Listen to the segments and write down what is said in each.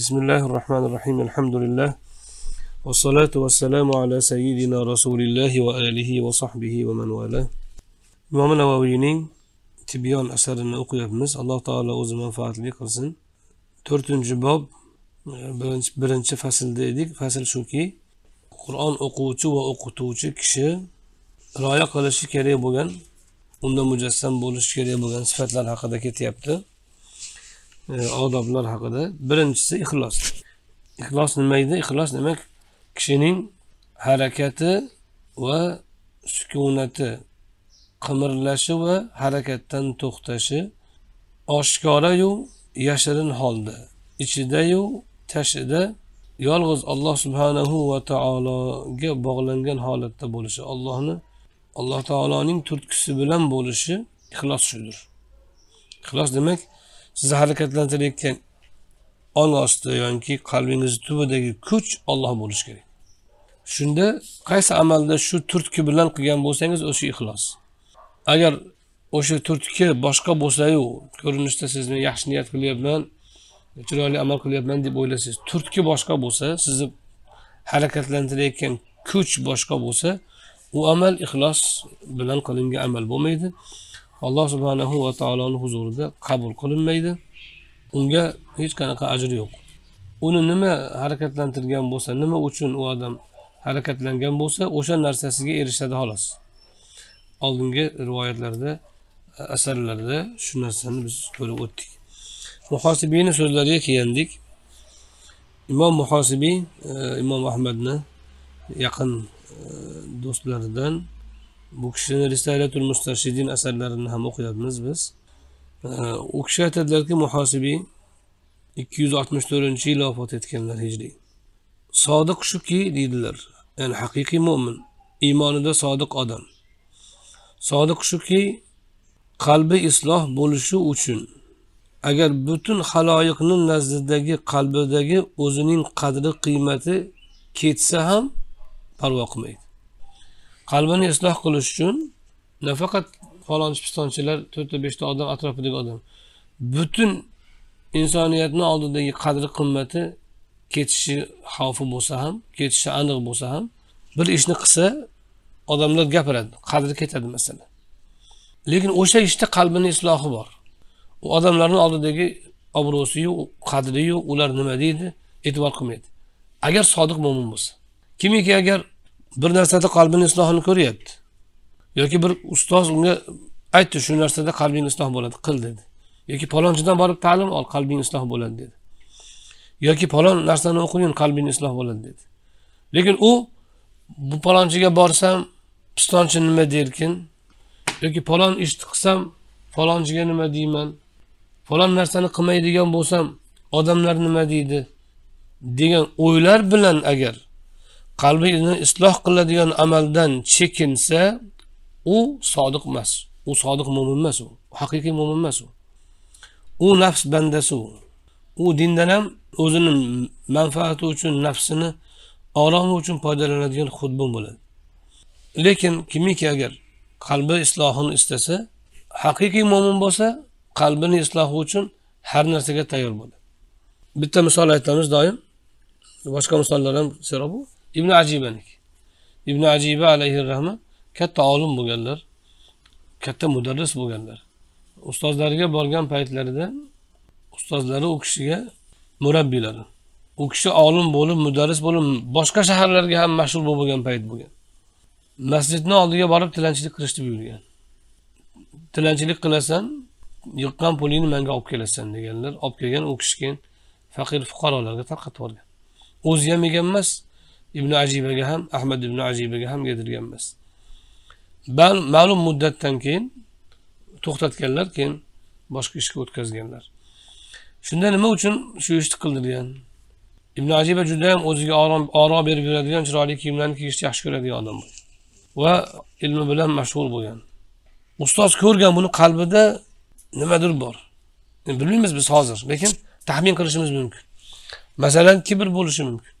بسم الله الرحمن الرحيم الحمد لله والصلاة والسلام على سيدنا رسول الله وآله وصحبه ومن والاه إمام navoiyning tibyon asarini o'qiyapmiz alloh taolo o'zi manfaatli qilsin to'rtinchi bob e, birinchi faslda edik fasl shuki qur'on o'quvchi va o'qituvchi kishi rioya qilishi kerak bo'lgan unda mujassam bo'lishi kerak bo'lgan sifatlar haqida ketyapti E, odoblar haqida birinchisi ixlos ixlos nima edi ixlos demak kishining harakati va sukunati qimirlashi va harakatdan to'xtashi oshkorayu yashirin holda ichidayu tashida yolg'iz alloh subhanahu va taologa bog'langan holatda bo'lishi ollohni alloh taoloning turtkisi bilan bo'lishi ixlos shudir ixlos demak sizni harakatlantirayotgan ong osti yoki qalbingizni tubidagi kuch olloh bo'lishi kerak shunda qaysi amalda shu turtki bilan qilgan bo'lsangiz o'sha ixlos agar o'sha turtki boshqa bo'lsayu ko'rinishda sizni yaxshi niyat qilyapman chiroyli amal qilyapman deb o'ylasangiz turtki boshqa bo'lsa sizni harakatlantirayotgan kuch boshqa bo'lsa u amal ixlos bilan qilingan amal bo'lmaydi alloh subhanahu va taoloni huzurida qabul qilinmaydi unga hech qanaqa ajr yo'q uni nima harakatlantirgan bo'lsa nima uchun u odam harakatlangan bo'lsa o'sha narsasiga erishadi xolos oldingi rivoyatlarda asarlarda shu narsani biz ko'rib o'tdik muhosibiyni so'zlariga kelgandik imom muhosibiy e, imom ahmadni yaqin e, do'stlaridan bu kishini risalatul mustashidin asarlarini ham o'qiyapmiz biz u kishi aytadilarki muhosibiy ikki yuz oltmish to'rtinchi yili vafot etganlar hijriy sodiq shuki deydilar ya'ni haqiqiy mo'min iymonida sodiq odam sodiq shuki qalbi isloh bo'lishi uchun agar butun haloyiqni nazdidagi qalbidagi o'zining qadri qiymati ketsa ham parvo qilmaydi qalbini isloh qilish uchun nafaqat falonchi pistonchilar to'rtta beshta odam atrofidagi odam butun insoniyatni oldidagi qadri qimmati ketishi xavfi bo'lsa ham ketishi aniq bo'lsa ham bir ishni qilsa odamlar gapiradi qadri ketadi masalan lekin o'sha ishda qalbini islohi bor u odamlarni oldidagi obro'siyu qadriyu ular nima deydi e'tibor qilmaydi agar sodiq mo'min bo'lsa kimiki agar bir narsada qalbini islohini ko'ryapti yoki bir ustoz unga aytdi shu narsada qalbing isloh bo'ladi qil dedi yoki palonchidan borib ta'lim ol qalbing isloh bo'ladi dedi yoki palon narsani o'qigin qalbing isloh bo'ladi dedi lekin u bu palonchiga borsam pistonchi nima derkin yoki palon ishni qilsam falonchiga nima deyman falon narsani qilmaydigan bo'lsam odamlar nima deydi degan o'ylar bilan agar qalbini isloh qiladigan amaldan chekinsa u sodiq emas u sodiq mo'min emas u haqiqiy mo'min emas u u nafs bandasi u u dindan ham o'zini manfaati uchun nafsini oromi uchun foydalanadigan xudbin bo'ladi lekin kimiki agar qalbi islohini istasa haqiqiy mo'min bo'lsa qalbini islohi uchun har narsaga tayyor bo'ladi bitta misol aytamiz doim boshqa misollar ham serob ibn ajibaniki ibn ajiba alayhi rahmat katta olim bo'lganlar katta mudarris bo'lganlar ustozlariga borgan paytlarida ustozlari u kishiga murabbiylari u kishi olim bo'lib mudarris bo'lib boshqa shaharlarga ham mashhur bo'lgan payt bo'lgan masjidni oldiga borib tilanchilik qilishni buyurgan tilanchilik qilasan yiqqan pulingni manga olib kelasan deganlar olib kelgan u kishi keyin faqir fuqarolarga tarqatib yuborgan o'zi ham yegan emas ibn ajibaga ham ahmad ibn ajibaga ham yedirgan emas ma'lum muddatdan keyin to'xtatganlar keyin boshqa ishga o'tkazganlar shunda nima uchun shu ishni qildirgan ibn ajiba judayam o'ziga oro berib yuradigan chiroyli kiyimlarni kiyishni yaxshi ko'radigan odam bo'lgan va ilmi bilan mashhur bo'lgan ustoz ko'rgan buni qalbida nimadir bor bilmaymiz biz hozir lekin taxmin qilishimiz mumkin masalan kibr bo'lishi mumkin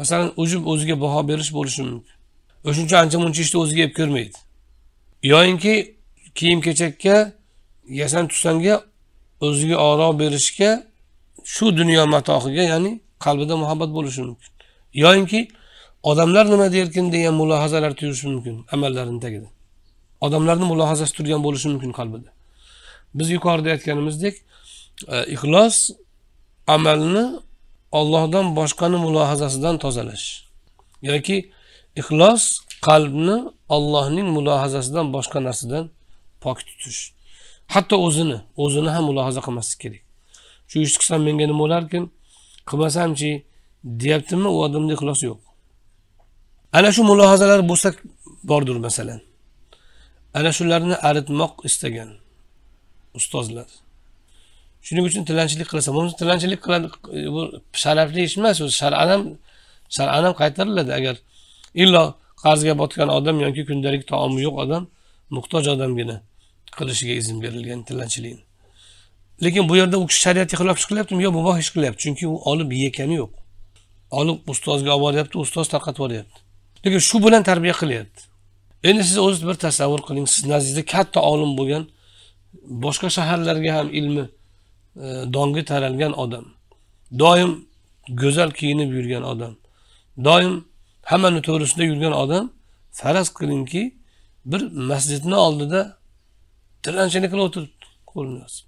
masalan ujib o'ziga baho berish bo'lishi mumkin o'shuncha ancha muncha ishni o'ziga yeb ko'rmaydi yoyinki kiyim kechakka yasan tusanga o'ziga oro berishga shu dunyo matohiga ya'ni qalbida muhabbat bo'lishi mumkin yoyinki odamlar nima derkin degan mulohazalar tuyulishi mumkin amallarini tagida odamlarni mulohazasi turgan bo'lishi mumkin qalbida biz yuqorida aytganimizdek e, ixlos amalni ollohdan boshqani mulohazasidan tozalash yoki ixlos qalbni ollohning mulohazasidan boshqa narsadan pok tutish hatto o'zini o'zini ham mulohaza qilmaslik kerak shu ishni qilsam menga nima bo'larkin qilmasamchi deyaptimi u odamda ixlos yo'q ana shu mulohazalar bo'lsa bordir masalan ana shularni aritmoq istagan ustozlar shuning uchun tilanchilik qilsa bo'lmasa tilanchilik qiladi bu sharafli ish emas o'zi shar'an ham shar'an ham qaytariladi agar illo qarzga botgan odam yoki kundalik taomi yo'q odam muhtoj odamgina qilishiga izn berilgan tilanchilikni lekin bu yerda u kishi shariatga xilof ish qilyaptimi yo'q muboh ish qilyapti chunki u olib yegani yo'q olib ustozga olib boryapti ustoz tarqatib yuboryapti lekin shu bilan tarbiya qilyapti endi siz o'zingiz bir tasavvur qiling siz nazdingizda katta olim bo'lgan boshqa shaharlarga ham ilmi E, dongi taralgan odam doim go'zal kiyinib yurgan odam doim hammani to'g'risida yurgan odam faraz qilingki bir masjidni oldida tilanchilik qilib o'tiribdi qo'lini yozib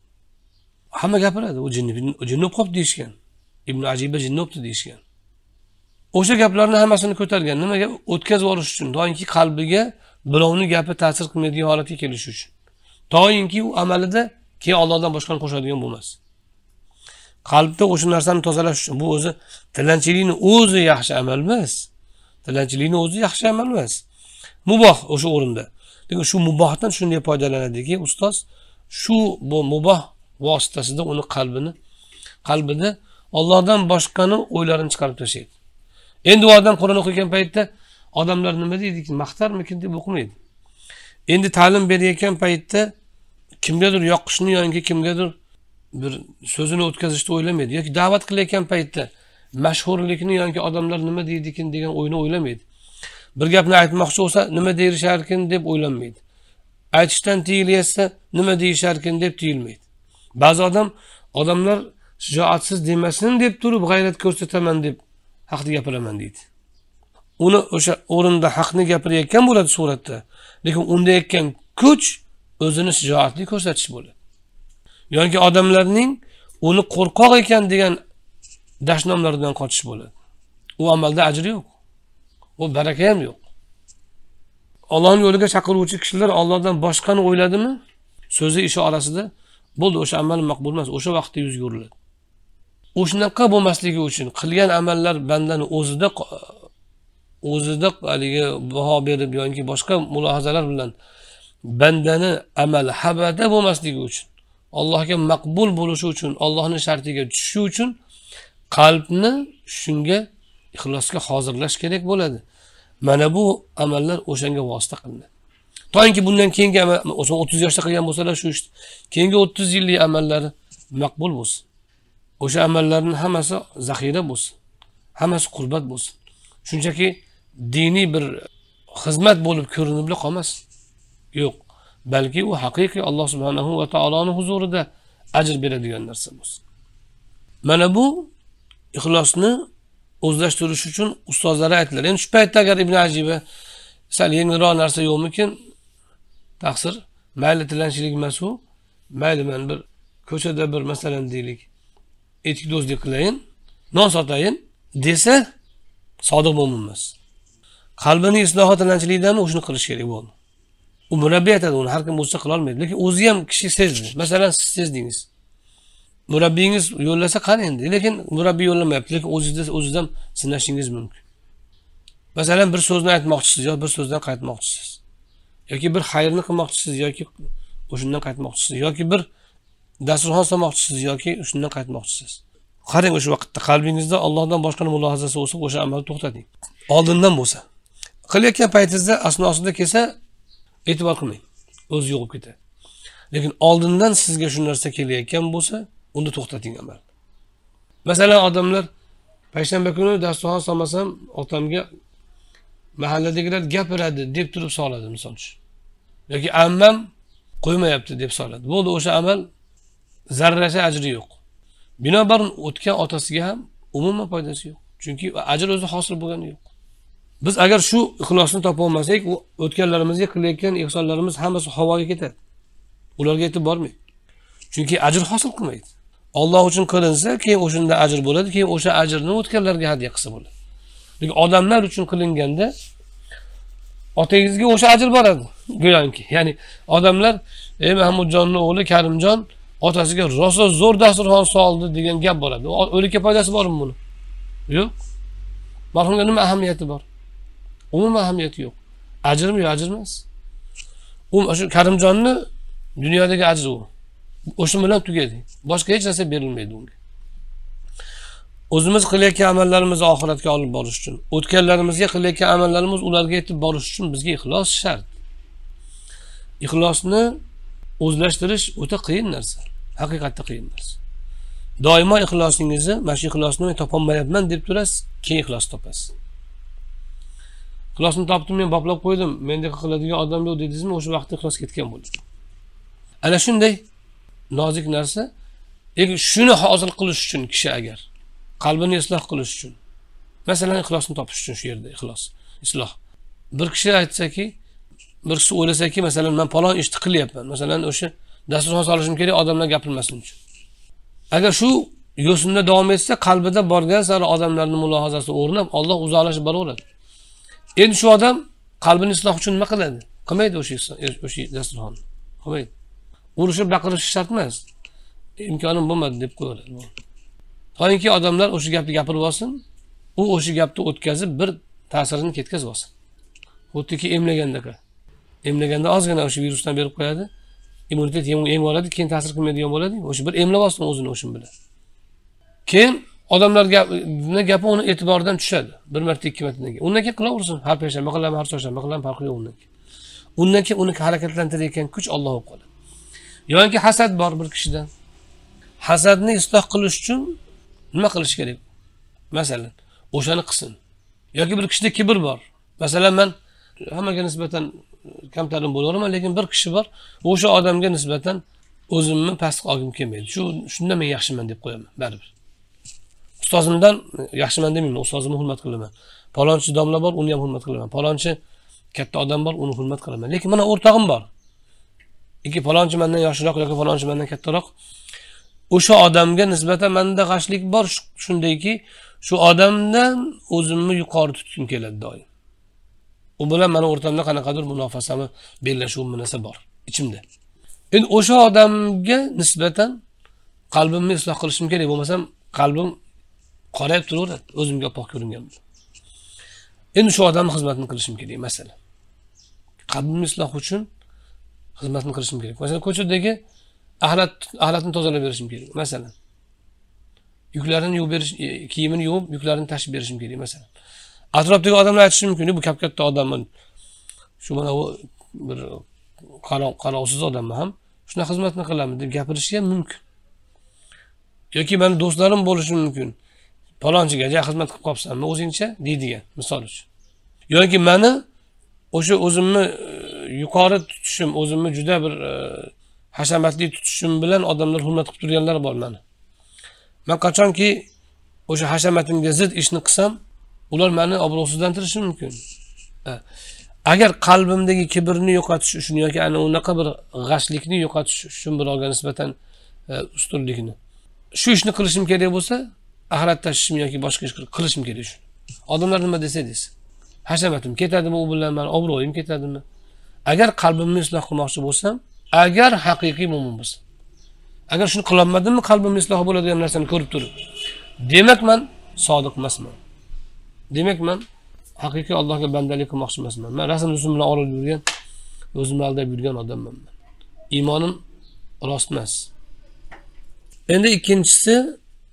hamma gapiradi u jinni bo'lib qolibdi deyishgan ibn ajiba jinni bo'libdi deyishgan o'sha gaplarni hammasini ko'targan nimaga o'tkazib yuborish uchun doimki qalbiga birovni gapi ta'sir qilmaydigan holatga kelishi uchun toinki u amalida keyin ollohdan boshqani qo'shadigan bo'lmas qalbda o'sha narsani tozalash uchun bu o'zi tilanchilikni o'zi yaxshi amal emas tilanchilikni o'zi yaxshi amal emas muboh o'sha o'rinda lekin shu mubohdan shunday foydalanadiki ustoz shu bu muboh vositasida uni qalbini qalbida ollohdan boshqani o'ylarini chiqarib tashlaydi endi u odam qur'on o'qiyotgan paytda odamlar nima deydi maqtarmikin deb o'qimaydi endi ta'lim berayotgan paytda kimgadir yoqishni yoki kimgadir bir so'zini o'tkazishni o'ylamaydi yoki da'vat qilayotgan paytda mashhurlikni yoki odamlar nima deydikin degan o'yni o'ylamaydi bir gapni aytmoqchi bo'lsa nima deyisharkin deb o'ylanmaydi aytishdan tiyilyapsa nima deyisharkin deb tiyilmaydi ba'zi odam odamlar shijoatsiz demasin deb turib g'ayrat ko'rsataman deb haqni gapiraman deydi uni o'sha o'rinda haqni gapirayotgan bo'ladi suratda lekin undayotgan kuch o'zini shijoatli ko'rsatish bo'ladi yoki odamlarning uni qo'rqoq ekan degan dashnomlaridan qochish bo'ladi u amalda ajri yo'q u baraka ham yo'q ollohni yo'liga chaqiruvchi kishilar ollohdan boshqani o'yladimi so'zi ishi orasida bo'ldi o'sha amal maqbul emas o'sha vaqtda yuzga uriladi u bo'lmasligi uchun qilgan amallar bandani o'zida o'zida haligi baho berib yoki boshqa mulohazalar bilan bandani amal habada bo'lmasligi uchun allohga maqbul bo'lishi uchun allohni shartiga tushishi uchun qalbni shunga ixlosga hozirlash kerak bo'ladi mana bu amallar o'shanga vosita qilinadi toki bundan keyingi o'sha o'ttiz yoshda qilgan bo'lsalar shu ishni keyingi o'ttiz yillik amallari maqbul bo'lsin o'sha amallarni hammasi zaxira bo'lsin hammasi qurbat bo'lsin shunchaki diniy bir xizmat bo'lib ko'rinibla qolmasin yo'q balki u haqiqiy alloh subhanahu va taoloni huzurida ajr beradigan narsa bo'lsin mana bu ixlosni o'zlashtirish uchun ustozlar aytdilar endi shu paytda agar ibn ajiba sal yengilroq narsa yo'qmikin taqsir mayli tilanchilik emasu mayli man bir ko'chada bir masalan deylik etik do'stlik qilayin non sotayin desa sodiq mo'min emas qalbini islohi tilanchilikdami o'shani qilish kerak bo'ldi u murabbiy aytadi uni har kim o'zicha qilolmaydi lekin o'zi ham kishi sezdi masalan siz sezdingiz murabbiyingiz yo'llasa qani endi lekin murabbiy yo'llamayapti lekin o'zingizda o'zizdan sinashingiz mumkin masalan bir so'zni aytmoqchisiz yo bir so'zdan qaytmoqchisiz yoki bir xayrni qilmoqchisiz yoki o'shundan qaytmoqchisiz yoki bir dasturxon solmoqchisiz yoki shundan qaytmoqchisiz qarang o'sha vaqtda qalbingizda ollohdan boshqa mulohazasi bo'lsa o'sha amalni to'xtating oldindan bo'lsa qilayotgan paytingizda asnosida kelsa e'tibor qilmang o'zi yo'qolib ketadi lekin oldindan sizga shu narsa kelayotgan bo'lsa unda to'xtating amalni masalan odamlar payshanba kuni dasturxon solmasam otamga mahalladagilar gapiradi deb turib soladi misol uchun yoki ammam qo'ymayapti deb soladi bo'ldi o'sha amal zarracha ajri yo'q binobarin o'tgan otasiga ham umuman foydasi yo'q chunki ajr o'zi hosil bo'lgani yo'q biz agar shu ixlosni topolmasak u o'tganlarimizga qilayotgan ehsonlarimiz hammasi havoga ketadi ularga yetib bormaydi chunki ajr hosil qilmaydi olloh uchun qilinsa keyin o'shanda ajr bo'ladi keyin o'sha ajrni o'tganlarga hadya qilsa bo'ladi lekin odamlar uchun qilinganda otangizga o'sha ajr boradi go'yoki ya'ni odamlar ey mahmudjonni o'g'li karimjon otasiga rosa zo'r dasturxon soldi degan gap boradi o'likka foydasi bormi buni yo'q marhumga nima ahamiyati bor umuman ahamiyati yo'q ajrmi yo ajr emas u shu karimjonni dunyodagi ajri u o'sha bilan tugadi boshqa hech narsa berilmaydi unga o'zimiz qilayotgan amallarimizni oxiratga olib borish uchun o'tganlarimizga qilayotgan amallarimiz ularga yetib borish uchun bizga ixlos shart ixlosni o'zlashtirish o'ta qiyin narsa haqiqatda qiyin narsa doimo ixlosingizni mana shu ixlosni men topolmayapman deb turasiz keyin ixlosni topasiz ixlosni topdim men boplab qo'ydim mendek qiladigan odam yo'q dedingizmi o'sha vaqtda ixlos ketgan bo'ladi ana shunday nozik narsa shuni hozir qilish uchun kishi agar qalbini isloh qilish uchun masalan ixlosni topish uchun shu yerda ixlos isloh bir kishi aytsaki bir kishi o'ylasaki masalan man palon ishni qilyapman masalan o'sha dasturxon solishim kerak odamlar gapirmasin uchun agar shu yo'sinda davom etsa qalbida borgan sari odamlarni mulohazasi o'rnab olloh uzoqlashib boraveradi endi shu odam qalbini isloh uchun nima qiladi qilmaydi o'sha o'sha dasturxonni qilmaydi urishib baqirish shart emas imkonim bo'lmadi deb qo'yaveradi toinki odamlar o'sha gapni gapirib olsin u o'sha gapni o'tkazib bir ta'sirini ketkazib olsin xuddiki emlagandaka emlaganda ozgina o'sha virusdan berib qo'yadi immunitet emib oladi keyin ta'sir qilmaydigan bo'ladi o'sha bir emlab olsin o'zini o'shin bilan keyin odamlar gapi uni e'tiboridan tushadi bir marta ikki martadan keyin undan keyin qilaversin har payshanba qilaman har chorshanba qilaman farqi yo'q undan keyin undan keyin uni harakatlantirayotgan kuch olloh bo'lib qoladi yoki hasad bor bir kishidan hasadni isloh qilish uchun nima qilish kerak masalan o'shani qilsin yoki bir kishida kibr bor masalan man hammaga nisbatan kamtarin bo'laveraman lekin bir kishi bor o'sha odamga nisbatan o'zimni pastga olgim kelmaydi shu shunda men yaxshiman deb qo'yaman baribir ustozimdan yaxshiman demayman ustozimni hurmat qilaman palonchi domla bor uni ham hurmat qilaman palonchi katta odam bor uni hurmat qilaman lekin mana o'rtog'im bor yoki palonchi mandan yoshroq yoki palonchi mandan kattaroq o'sha odamga nisbatan manda g'ashlik bor shundayki shu odamdan o'zimni yuqori tutgim keladi doim u bilan mani o'rtamda qanaqadir munofasami bellashuv narsa bor ichimda endi o'sha odamga nisbatan qalbimni isloh qilishim kerak bo'lmasam qalbim qorayib turaveradi o'zimga oppoq ko'ringan endi shu odamni xizmatini qilishim kerak masalan qalbimni isloh uchun xizmatini qilishim kerak masalan ko'chadagi axlat axlatni tozalab berishim kerak masalan yuklarini yuvib berish e, kiyimini yuvib yuklarini tashib berishim kerak masalan atrofdagi odamlar aytishi mumkin bu kap katta odammi shu mana bu bir qarovsiz odammi ham shunaqa xizmatni qilaman deb gapirishi ham mumkin yoki mani do'stlarim bo'lishi mumkin palonchiga ja xizmat qilib qolibsanmi o'zingcha deydigan misol uchun yoki mani o'sha o'zimni e, yuqori tutishim o'zimni juda bir e, hashamatli tutishim bilan odamlar hurmat qilib turganlar bor mani man qachonki o'sha hashamatimga zid ishni qilsam ular mani obro'sizlantirishi mumkin agar qalbimdagi kibrni yo'qotish uchun yoki ana unaqa bir g'ashlikni yo'qotish uchun birovga nisbatan e, ustunlikni shu ishni qilishim kerak bo'lsa axlat tashishim yoki boshqa ish qilishim kerak shu odamlar nima desa desin hashamatim ketadimi u bilan mani obro'yim ketadimi agar qalbimni isloh qilmoqchi bo'lsam agar haqiqiy mo'min bo'lsam agar shuni qilolmadimmi qalbimni isloh bo'ladigan narsani ko'rib turib demak man sodiq emasman demak man haqiqiy allohga bandalik qilmoqchi emasman man rasm rusum bilan olib yurgan o'zimni aldab yurgan odamman iymonim rost emas endi ikkinchisi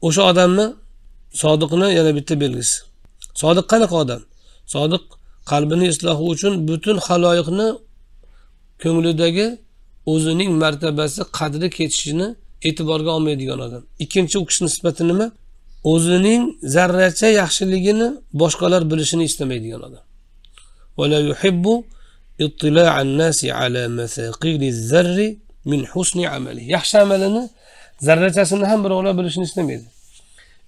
o'sha odamni sodiqni yana bitta belgisi sodiq qanaqa odam sodiq qalbini islohi uchun butun haloyiqni ko'nglidagi o'zining martabasi qadri ketishini e'tiborga olmaydigan odam ikkinchi u kishi nisbati nima o'zining zarracha yaxshiligini boshqalar bilishini istamaydigan odam yaxshi amalini zarrachasini ham birovlar bilishini istamaydi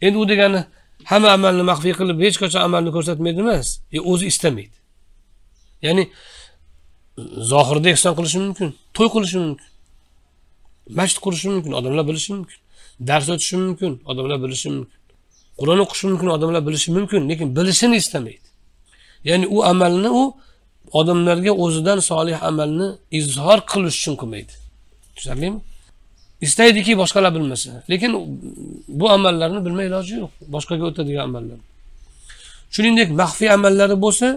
endi u degani hamma amalni maxfiy qilib hech qachon amalni ko'rsatmaydi emas e, o'zi istamaydi ya'ni zohirda ehson qilishi mumkin to'y qilishi mumkin masjid qurishi mumkin odamlar bilishi mumkin dars o'tishi mumkin odamlar bilishi mumkin qur'on o'qishi mumkin odamlar bilishi mumkin lekin bilishini istamaydi ya'ni u amalni u odamlarga o'zidan solih amalni izhor qilish uchun qilmaydi tushunarlimi istaydiki boshqalar bilmasa lekin bu amallarni bilmay iloji yo'q boshqaga o'tadigan amallar shuningdek maxfiy amallari bo'lsa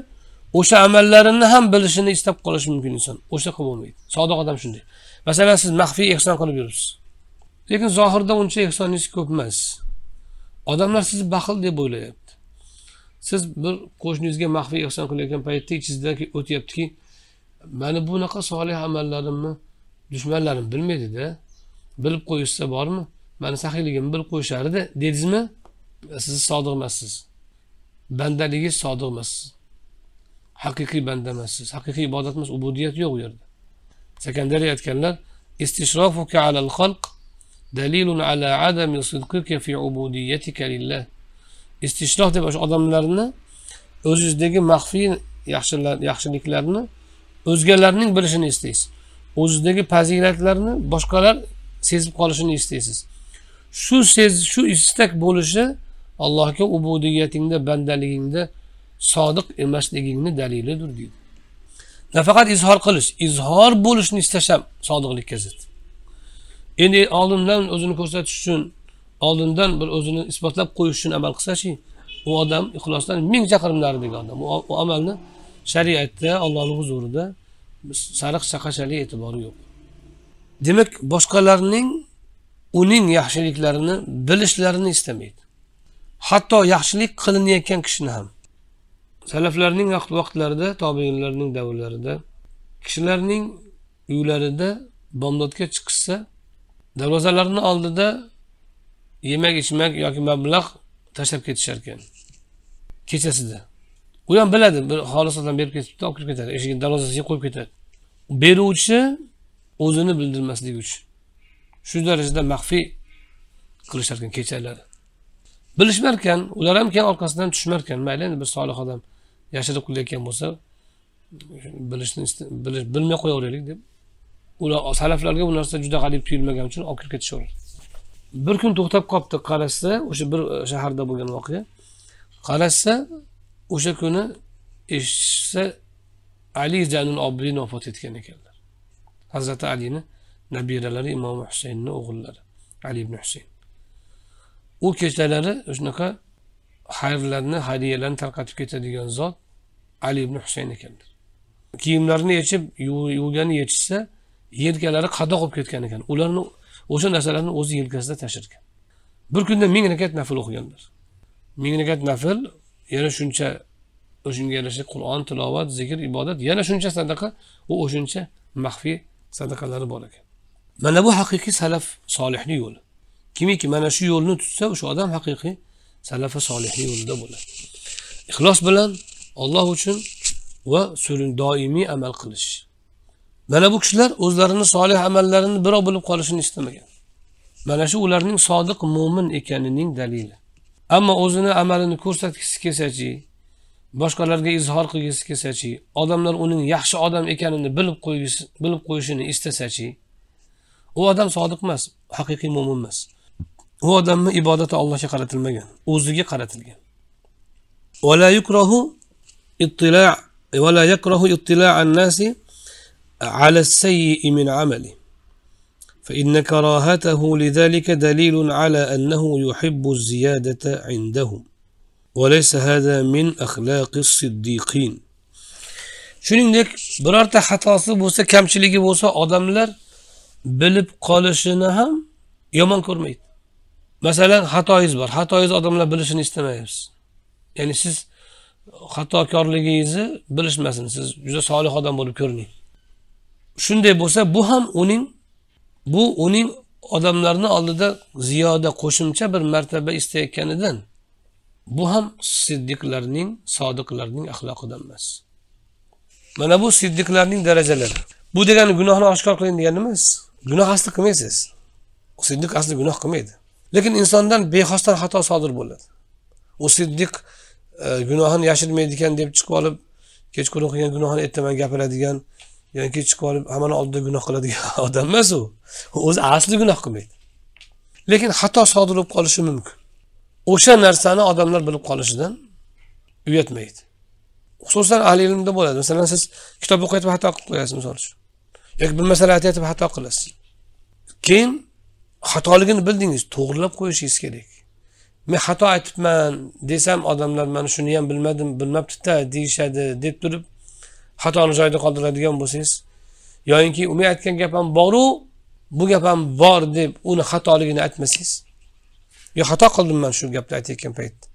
o'sha amallarini ham bilishini istab qolishi mumkin inson o'sha qilib bo'lmaydi sodiq odam shunday masalan siz maxfiy ehson qilib yuribsiz lekin zohirda uncha ehsoningiz ko'p emas odamlar sizni baxil deb o'ylayapti siz bir qo'shningizga maxfiy ehson qilayotgan paytda ichingizdan o'tyaptiki mani bunaqa solih amallarimni dushmanlarim bilmaydida bilib qo'yishsa bormi mani saxiyligimni bilib qo'yishardi dedingizmi siz sodiq emassiz bandaligingiz sodiq emas haqiqiy banda emassiz haqiqiy ibodat emas ubudiyat yo'q u yerda sekandariya aytganlar istishrofuka alal xalq dalilun ala adami sidqika fi ubudiyatika lillah istishrof deb o'sha odamlarni o'zingizdagi maxfiy yaxshiliklarni o'zgalarning bilishini istaysiz o'zingizdagi fazilatlarni boshqalar sezib qolishini istaysiz shu sez shu istak bo'lishi allohga ubudiyatingda bandaligingda sodiq emasligingni dalilidir deydi nafaqat izhor qilish izhor bo'lishni istash ham sodiqlikka zid endi oldindan o'zini ko'rsatish uchun oldindan bir o'zini isbotlab qo'yish uchun amal qilsachi u odam ixlosdan ming chaqirim naridagi odam u amalni shariatda allohni huzurida sariq chaqashali e'tibori yo'q demak boshqalarning uning yaxshiliklarini bilishlarini istamaydi hatto yaxshilik qilinayotgan kishini ham salaflarning vaqtlarida tobeinlarning davrlarida kishilarning uylarida bomdodga chiqishsa darvozalarni oldida yemak ichmak yoki mablag' tashlab ketishar ekan kechasida u ham biladi bir xolis odam berib ketibdi olib kirib ketadi eshigini darvozasiga qo'yib ketadi beruvchi o'zini bildirmasligi uchun shu darajada maxfiy qilisharkan kechalar bilishmarkan ular ham keyin orqasidan tushmarkan mayli endi bir solih odam yashirib qilayotgan bo'lsa bilishni bilmay qo'yaveraylik deb ular salaflarga bu narsa juda g'alib tuyulmagani uchun olib kirib ketishaveradi bir kun to'xtab qolibdi qarashsa o'sha bir e, shaharda bo'lgan voqea qarashsa o'sha kuni eshitsa ali janul obidiy vafot etgan ekanlar hazrati alini nabiralari imom husaynni o'g'illari ali ibn husayn u kechalari shunaqa xayrlarni hadiyalarni tarqatib ketadigan zot ali ibn husayn ekanlar kiyimlarini yechib yuvgani yechishsa yelkalari qadoq bo'lib ketgan ekan ularni o'sha narsalarni o'zi yelkasida tashirgan bir kunda ming rakat nafl o'qiganlar ming rakat nafl yana shuncha o'shanga yarasha qur'on tilovat zikr ibodat yana shuncha sadaqa u o'shuncha maxfiy sadaqalari bor ekan mana bu haqiqiy salaf solihni yo'li kimiki mana shu yo'lni tutsa o'sha odam haqiqiy salafi solihni yo'lida bo'ladi ixlos bilan olloh uchun va doimiy amal qilish mana bu kishilar o'zlarini solih amallarini birov bilib qolishini istamagan mana shu ularning sodiq mo'min ekanining dalili ammo o'zini amalini ko'rsatgisi kelsachi boshqalarga izhor qilgisi kelsachi odamlar uning yaxshi odam ekanini bilib qo'yishini bilib qo'yishini istasachi u odam sodiq emas haqiqiy mo'min emas u odamni ibodati allohga qaratilmagan o'ziga qaratilgan ولا يكره اطلاع ولا يكره اطلاع الناس على السيء من عمله فإن كراهته لذلك دليل على أنه يحب الزيادة عندهم وليس هذا من أخلاق الصديقين shuningdek birorta xatosi bo'lsa kamchiligi bo'lsa odamlar bilib qolishini ham yomon ko'rmaydi masalan xatoyingiz bor xatoyingizni odamlar bilishini istamayapsiz ya'ni siz xatokorligingizni bilishmasin siz juda solih odam bo'lib ko'rining shunday bo'lsa bu ham uning bu uning odamlarni oldida ziyoda qo'shimcha bir martaba istayotganidan bu ham siddiqlarning sodiqlarning axloqidan emas mana bu siddiqlarning darajalari bu degani gunohni oshkor qiling degani emas gunoh asli qilmaysiz siddiq asli gunoh qilmaydi lekin insondan bexosdan xato sodir bo'ladi u siddiq e, gunohini yashirmaydi deb chiqib olib kechqurun qilgan gunohini ertaman gapiradigan yoki chiqib olib hammani oldida gunoh qiladigan odam emas u o'zi asli gunoh qilmaydi lekin xato sodir bo'lib qolishi mumkin o'sha narsani odamlar bilib qolishidan uyatmaydi xususan ahli ilmda bo'ladi masalan siz kitob o'qiyotib xato qilib qo'yasiz misol uchun yoki bir masala aytayotib xato qilasiz keyin xatoligini bildingiz to'g'irlab qo'yishingiz kerak men xato aytibman desam odamlar mana shuni ham bilmadim bilmabdida deyishadi deb turib xatoni joyida qoldiradigan bo'lsangiz yoyinki u men aytgan gapim boru bu gapim bor deb uni xatoligini aytmasangiz yo xato qildim man shu gapni aytayotgan paytda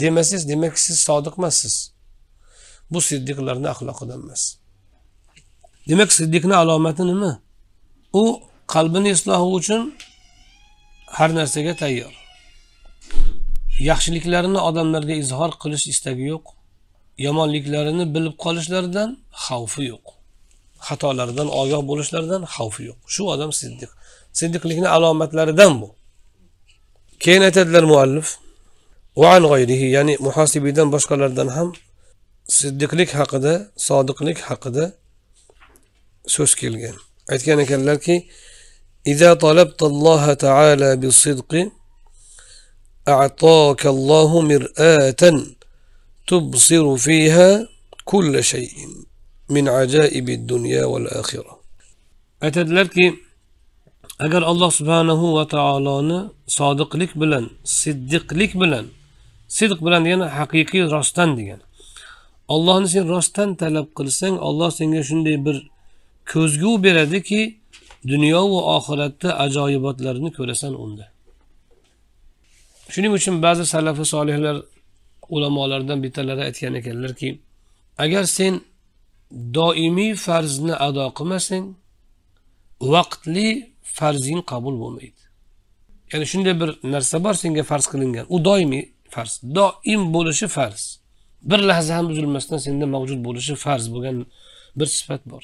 demasangiz demak siz sodiq emassiz bu siddiqlarni axloqidan emas demak siddiqni alomati nima u qalbini islohi uchun har narsaga tayyor yaxshiliklarini odamlarga izhor qilish istagi yo'q yomonliklarini bilib qolishlaridan xavfi yo'q xatolaridan ogoh bo'lishlaridan xavfi yo'q shu odam siddiq siddiqlikni alomatlaridan bu كين اتدلر مؤلف وعن غيره يعني محاسبي دن باشقالر دن هم صدق لك حقدا صادق لك حقدا سوس كيلجان ايت لك اذا طلبت الله تعالى بالصدق اعطاك الله مرآة تبصر فيها كل شيء من عجائب الدنيا والاخره اتدلر agar alloh subhanahu va taoloni sodiqlik bilan siddiqlik bilan sidq bilan degani haqiqiy rostdan degani ollohni sen rostdan talab qilsang olloh senga shunday bir ko'zgu beradiki dunyo va oxiratda ajoyibotlarni ko'rasan unda shuning uchun ba'zi salafi solihlar ulamolardan bittalari aytgan ekanlarki agar sen doimiy farzni ado qilmasang vaqtli farzing qabul bo'lmaydi ya'ni shunday bir narsa bor senga farz qilingan u doimiy farz doim bo'lishi farz bir lahza ham uzilmasdan senda mavjud bo'lishi farz bo'lgan bir sifat bor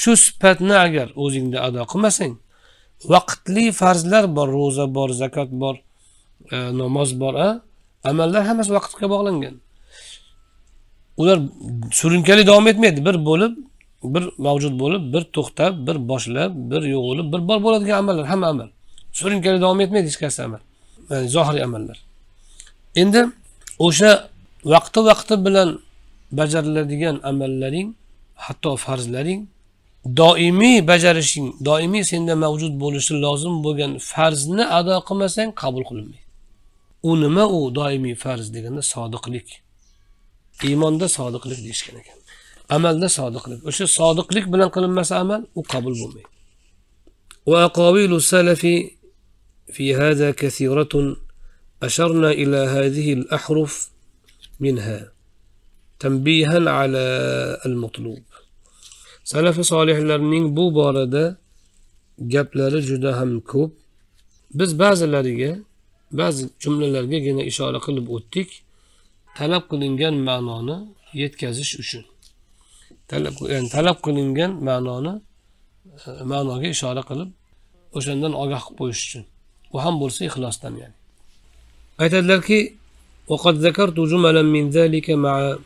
shu sifatni agar o'zingda ado qilmasang vaqtli farzlar bor ro'za bor zakot bor e, namoz bor a amallar hammasi vaqtga bog'langan ular surunkali davom etmaydi bir bo'lib bir mavjud bo'lib bir to'xtab bir boshlab bir yo'g'ilib bir bor bo'ladigan amallar hamma amal surunkali davom etmaydi hech qaysi amal ya'ni zohiriy amallar endi o'sha vaqti vaqti bilan bajariladigan amallaring hatto farzlaring doimiy bajarishing doimiy senda mavjud bo'lishi lozim bo'lgan farzni ado qilmasang qabul qilinmaydi u nima u doimiy farz deganda sodiqlik iymonda sodiqlik deyishgan ekan amalda sodiqlik o'sha sodiqlik bilan qilinmasa amal u qabul bo'lmaydi وأقاويل السلف في هذا كثيرة أشرنا إلى هذه الأحرف منها تنبيها على المطلوب سلف صالح لرنين بو بارده gaplari juda ham ko'p biz ba'zilariga ba'zi jumlalargagina ishora qilib o'tdik talab qilingan ma'noni yetkazish uchun talab ya'ni talab qilingan ma'noni ma'noga ishora qilib o'shandan ogoh qilib qo'yish uchun u ham bo'lsa ixlosdan ya'ni aytadilarki وقد ذكرت جملا من ذلك مع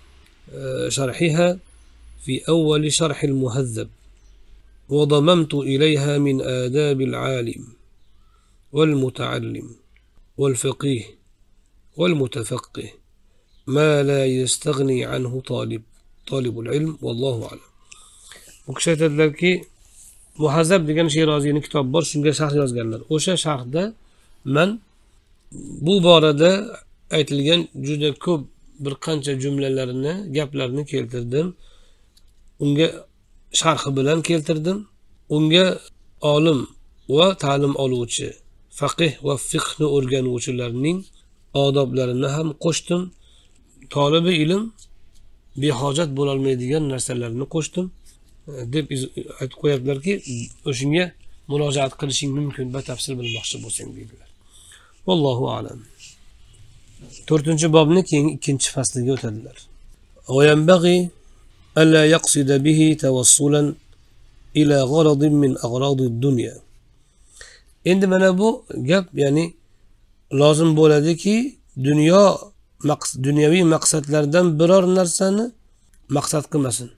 شرحها في أول شرح المهذب وضممت إليها من آداب العالم والمتعلم والفقيه والمتفقه ما لا يستغني عنه طالب tolibul ilm vallohu alam u kishi aytadilarki muhazzab degan sheroziyni kitobi bor shunga sharh yozganlar o'sha sharhda man bu borada aytilgan juda ko'p bir qancha jumlalarni gaplarni keltirdim unga sharhi bilan keltirdim unga olim va ta'lim oluvchi faqih va fiqhni o'rganuvchilarning odoblarini ham qo'shdim tolibi ilm behojat bo'lolmaydigan narsalarni qo'shdim e, deb aytib qo'yaptilarki o'shanga murojaat qilishing mumkin batafsil bilmoqchi bo'lsang deydilar vallohu alam to'rtinchi bobni keyingi ikkinchi fasliga o'tadilar ألا يقصد به توصلا إلى غرض من أغراض الدنيا endi mana bu gap ya'ni lozim bo'ladiki dunyo maqs dunyoviy maqsadlardan biror narsani maqsad qilmasin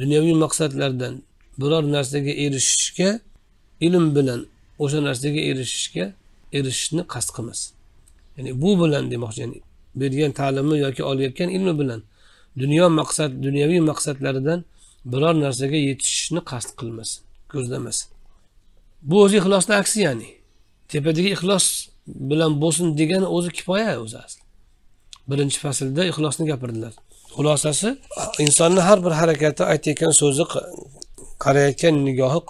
dunyoviy maqsadlardan biror narsaga erishishga ilm bilan o'sha narsaga erishishga erishishni qasd qilmasin ya'ni bu bilan demoqchi ya'ni bergan ta'limi yoki olayotgan ilmi bilan dunyo maqsad dunyoviy maqsadlaridan biror narsaga yetishishni qasd qilmasin ko'zlamasin bu o'zi ixlosni aksi ya'ni tepadagi ixlos bilan bo'lsin degani o'zi kifoya o'zi asli birinchi faslda ixlosni gapirdilar xulosasi insonni har bir harakati aytayotgan so'zi qarayotgan nigohi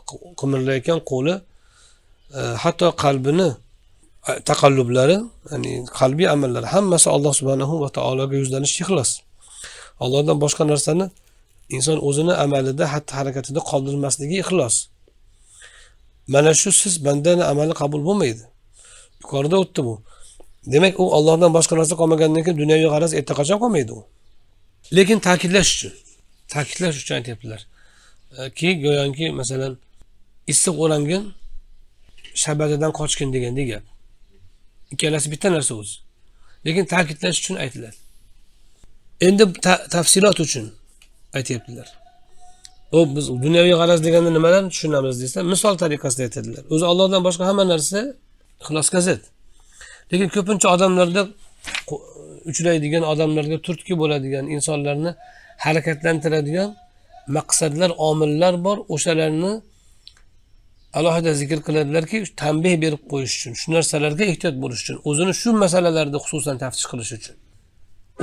qimirlayotgan qo'li e, hatto qalbini taqallublari ya'ni qalbiy amallari hammasi alloh subhanahu va taologa yuzlanish ixlos allohdan boshqa narsani inson o'zini amalida xatti harakatida qoldirmasligi ixlos mana shu siz bandani amali qabul bo'lmaydi yuqorida o'tdi bu demak u ollohdan boshqa narsa qolmagandan keyin dunyoviy g'araz erta qachon qolmaydi u lekin ta'kidlash uchun ta'kidlash uchun aytyaptilar e, ki go'yoki masalan issiq o'rangin shabadadan qochgin degandek gap ikkalasi bitta narsa o'zi lekin ta'kidlash uchun aytiladi endi tafsilot uchun aytyaptilar ho'p biz dunyoviy g'araz deganda nimadan tushunamiz desa misol tariqasida aytadilar o'zi ollohdan boshqa hamma narsa ixlosga zid lekin ko'pincha odamlarda uchraydigan odamlarga turtki bo'ladigan insonlarni harakatlantiradigan maqsadlar omillar bor o'shalarni alohida zikr qiladilarki tanbeh berib qo'yish uchun shu narsalarga ehtiyot bo'lish uchun o'zini shu masalalarda xususan taftish qilish uchun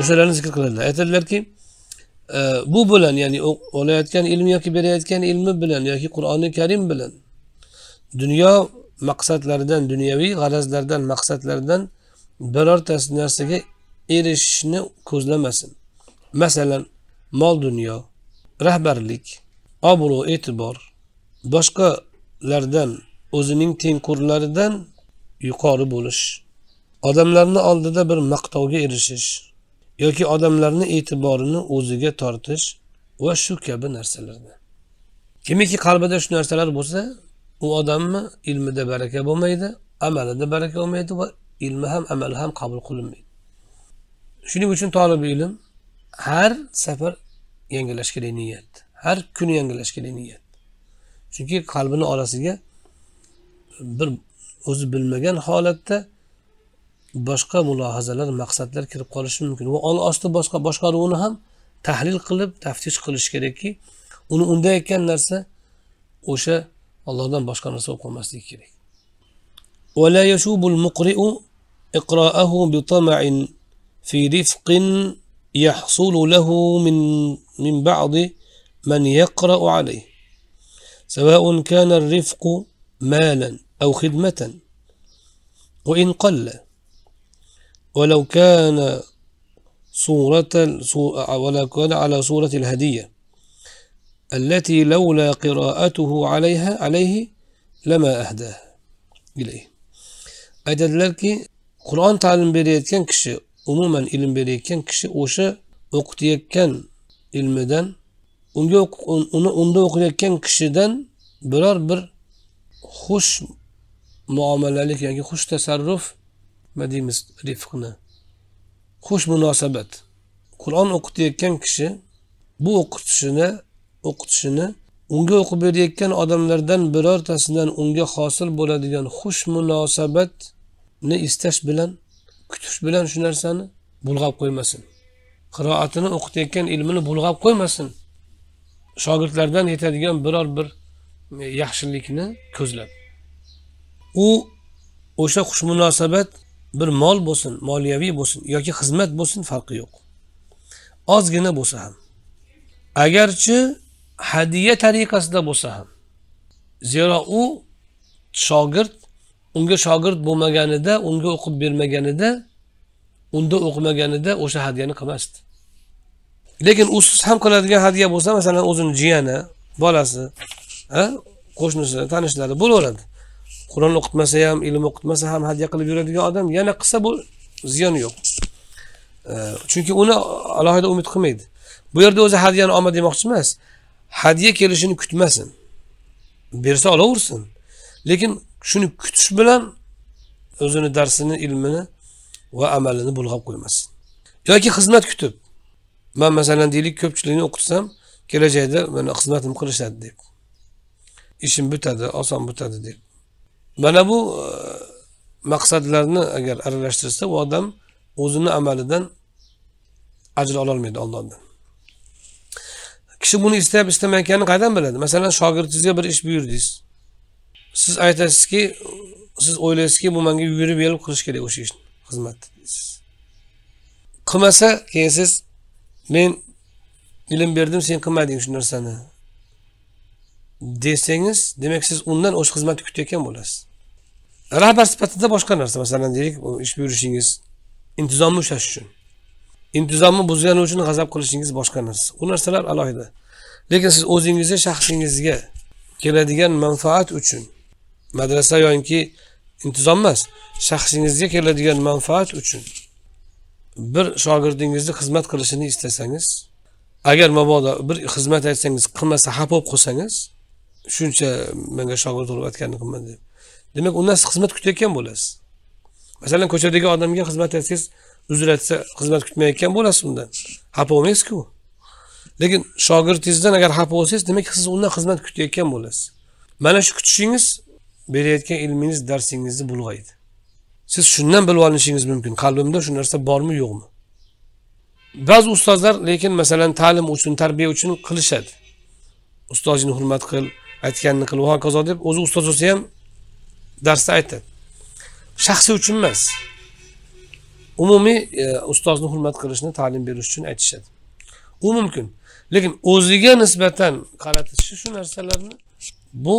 o'shalarni zikr qiladilar aytadilarki e, bu bilan ya'ni olayotgan ilm yoki berayotgan ilmi bilan yoki qur'oni karim bilan dunyo maqsadlaridan dunyoviy g'arazlardan maqsadlardan birortasi narsaga erishishni ko'zlamasin masalan mol dunyo rahbarlik obro' e'tibor boshqalardan o'zining tengqurlaridan yuqori bo'lish odamlarni oldida bir maqtovga erishish yoki odamlarni e'tiborini o'ziga tortish va shu kabi narsalarda kimiki qalbida shu narsalar bo'lsa u odamni ilmida baraka bo'lmaydi amalida baraka bo'lmaydi va ilmi ham amali ham qabul qilinmaydi shuning uchun tolib ilm har safar yangilash kerak niyat har kuni yangilash kerak niyat chunki qalbini orasiga bir o'zi bilmagan holatda boshqa mulohazalar maqsadlar kirib qolishi mumkin va ol osti boshqa boshqaruvini ham tahlil qilib taftish qilish kerakki uni unday aytgan narsa o'sha Allah'dan başka nasıl okunması gerek. وَلَا يَشُوبُ الْمُقْرِئُ اِقْرَاءَهُ بِطَمَعٍ فِي رِفْقٍ يَحْصُلُ لَهُ مِنْ, من بَعْضِ مَنْ يَقْرَأُ عَلَيْهِ سواء كان الرفق مالا أو خدمة وإن قل ولو كان صورة ولو كان على صورة الهدية التي لولا قراءته عليها عليه لما أهداه إليه aytadilarki qur'on ta'lim berayotgan kishi umuman ilm berayotgan كشي o'sha o'qitayotgan ilmidan unga uni unda o'qiyotgan kishidan biror bir xush muomalalik yoki xush tasarruf nima deymiz rifqni xush munosabat qur'on o'qitayotgan kishi bu o'qitishini o'qitishini unga o'qib berayotgan odamlardan birortasidan unga hosil bo'ladigan xush munosabatni istash bilan kutish bilan shu narsani bulg'ab qo'ymasin qiroatini o'qitayotgan ilmini bulg'ab qo'ymasin shogirdlardan yetadigan biror bir e, yaxshilikni ko'zlab u o'sha xushmunosabat bir mol bo'lsin moliyaviy bo'lsin yoki xizmat bo'lsin farqi yo'q ozgina bo'lsa ham agarchi hadiya tariqasida bo'lsa ham zero u shogird unga shogird bo'lmaganida unga o'qib bermaganida unda o'qimaganida o'sha hadyani qilmasdi lekin usiz ham qiladigan hadya bo'lsa masalan o'zini jiyani bolasi qo'shnisi tanishlari bo'laveradi qur'on o'qitmasa ham ilm o'qitmasa ham hadya qilib yuradigan odam yana qilsa bu ziyoni yo'q chunki uni alohida umid qilmaydi bu yerda o'zi hadyani olma demoqchi emas hadya kelishini kutmasin bersa olaversin lekin shuni kutish bilan o'zini darsini ilmini va amalini bulg'ab qo'ymasin yoki xizmat kutib man masalan deylik ko'pchilikni o'qitsam kelajakda mana xizmatimni qilishadi deb ishim bitadi oson bitadi deb mana bu e, maqsadlarni agar aralashtirsa u odam o'zini amalidan ajr ololmaydi ollohdan kishi buni istab istamayotganini qayerdan biladi masalan shogirdingizga bir ish buyurdingiz siz aytasizki siz o'ylaysizki bu manga yugurib yelib qilish kerak o'sha ishni xizmatni qilmasa keyin siz men ilm berdim sen qilmading shu narsani desangiz demak siz undan o'sha xizmatni kutayotgan bo'lasiz rahbar sifatida boshqa narsa masalan deylik ish buyurishingiz intizomni ushlash uchun intizomni buzgani uchun g'azab qilishingiz boshqa narsa u narsalar alohida lekin siz o'zingizni shaxsingizga keladigan manfaat uchun madrasa yoinki intizom emas shaxsingizga keladigan manfaat uchun bir shogirdingizni xizmat qilishini istasangiz agar mabodo bir xizmat aytsangiz qilmasa xafa bo'lib qolsangiz shuncha menga shogird bo'lib aytganini qilma deb demak undan siz xizmat kutayotgan bo'lasiz masalan ko'chadagi odamga xizmat etsangiz uzr aytsa xizmat kutmayotgan bo'lasiz undan xafa bo'lmaysizku lekin shogirdingizdan agar xafa bo'lsangiz demak siz undan xizmat kutayotgan bo'lasiz mana shu kutishingiz berayotgan ilmingiz darsingizni bulg'aydi siz shundan bilib olishingiz mumkin qalbimda shu narsa bormi yo'qmi ba'zi ustozlar lekin masalan ta'lim uchun tarbiya uchun qilishadi ustozingni hurmat qil aytganini qil va hokazo deb o'zi ustoz bo'lsa ham darsda aytadi shaxsiy uchun emas umumiy e, ustozni hurmat qilishni ta'lim berish uchun aytishadi u mumkin lekin o'ziga nisbatan qaratishi shu narsalarni bu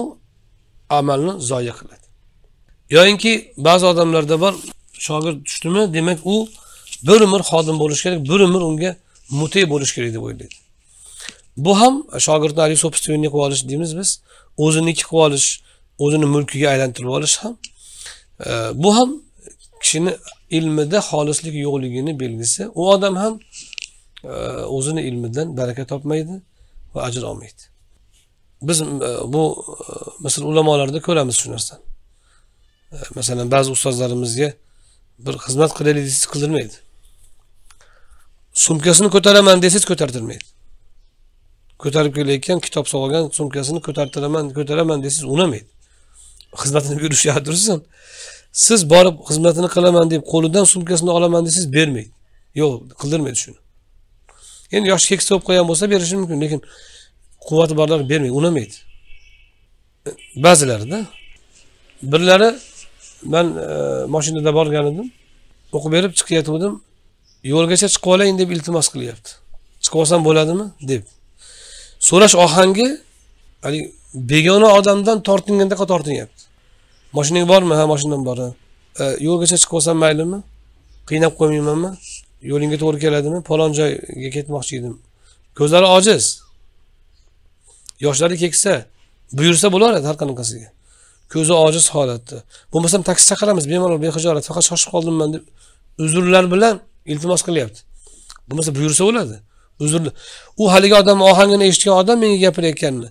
amalni zoya qiladi yoyinki ba'zi odamlarda bor shogird tushdimi demak u bir umr xodim bo'lishi kerak bir umr unga mute bo'lish kerak deb o'ylaydi bu ham shogirdni собственник qilib olish deymiz biz o'ziniki qilib olish o'zini mulkiga aylantirib olish ham bu ham kishini ilmida xolislik yo'qligini belgisi u odam ham e, o'zini ilmidan baraka topmaydi va ajr olmaydi biz e, bu e, misl ulamolarda ko'ramiz shu narsani masalan ba'zi ustozlarimizga bir xizmat qilaylik desangiz qildirmaydi sumkasini ko'taraman desangiz ko'tartirmaydi ko'tarib kelayotgan kitob solgan sumkasini ko'tartiraman ko'taraman desangiz unamaydi xizmatini buyurishyapti şey siz borib xizmatini qilaman deb qo'lidan sumkasini olaman desangiz bermaydi yo'q qildirmaydi shuni endi yoshi keksa bo'lib qolgan bo'lsa berishi mumkin lekin quvvati borlar bermaydi unamaydi ba'zilarida birlari man e, mashinada borgan edim o'qib berib chiqayotgandim yo'lgacha chiqib olayin deb iltimos qilyapti chiqib olsam bo'ladimi deb so'rash ohangi haligi begona odamdan tortingandaqa tortinyapti moshinang bormi ha moshinam bor e, yo'lgacha chiqib olsam maylimi qiynab qo'ymaymanmi yo'lingga to'g'ri keladimi palon joyga ketmoqchi edim ko'zlari ojiz yoshlari keksa buyursa bo'laveradi har qanaqasiga ko'zi ojiz holatda bo'lmasam taksi chaqiramiz bemalol bexijolat faqat shoshib qoldimman deb uzrlar bilan iltimos qilyapti bo'lmasa buyursa bo'ladi uzr u haligi odamni ohangini eshitgan odam menga gapirayotganini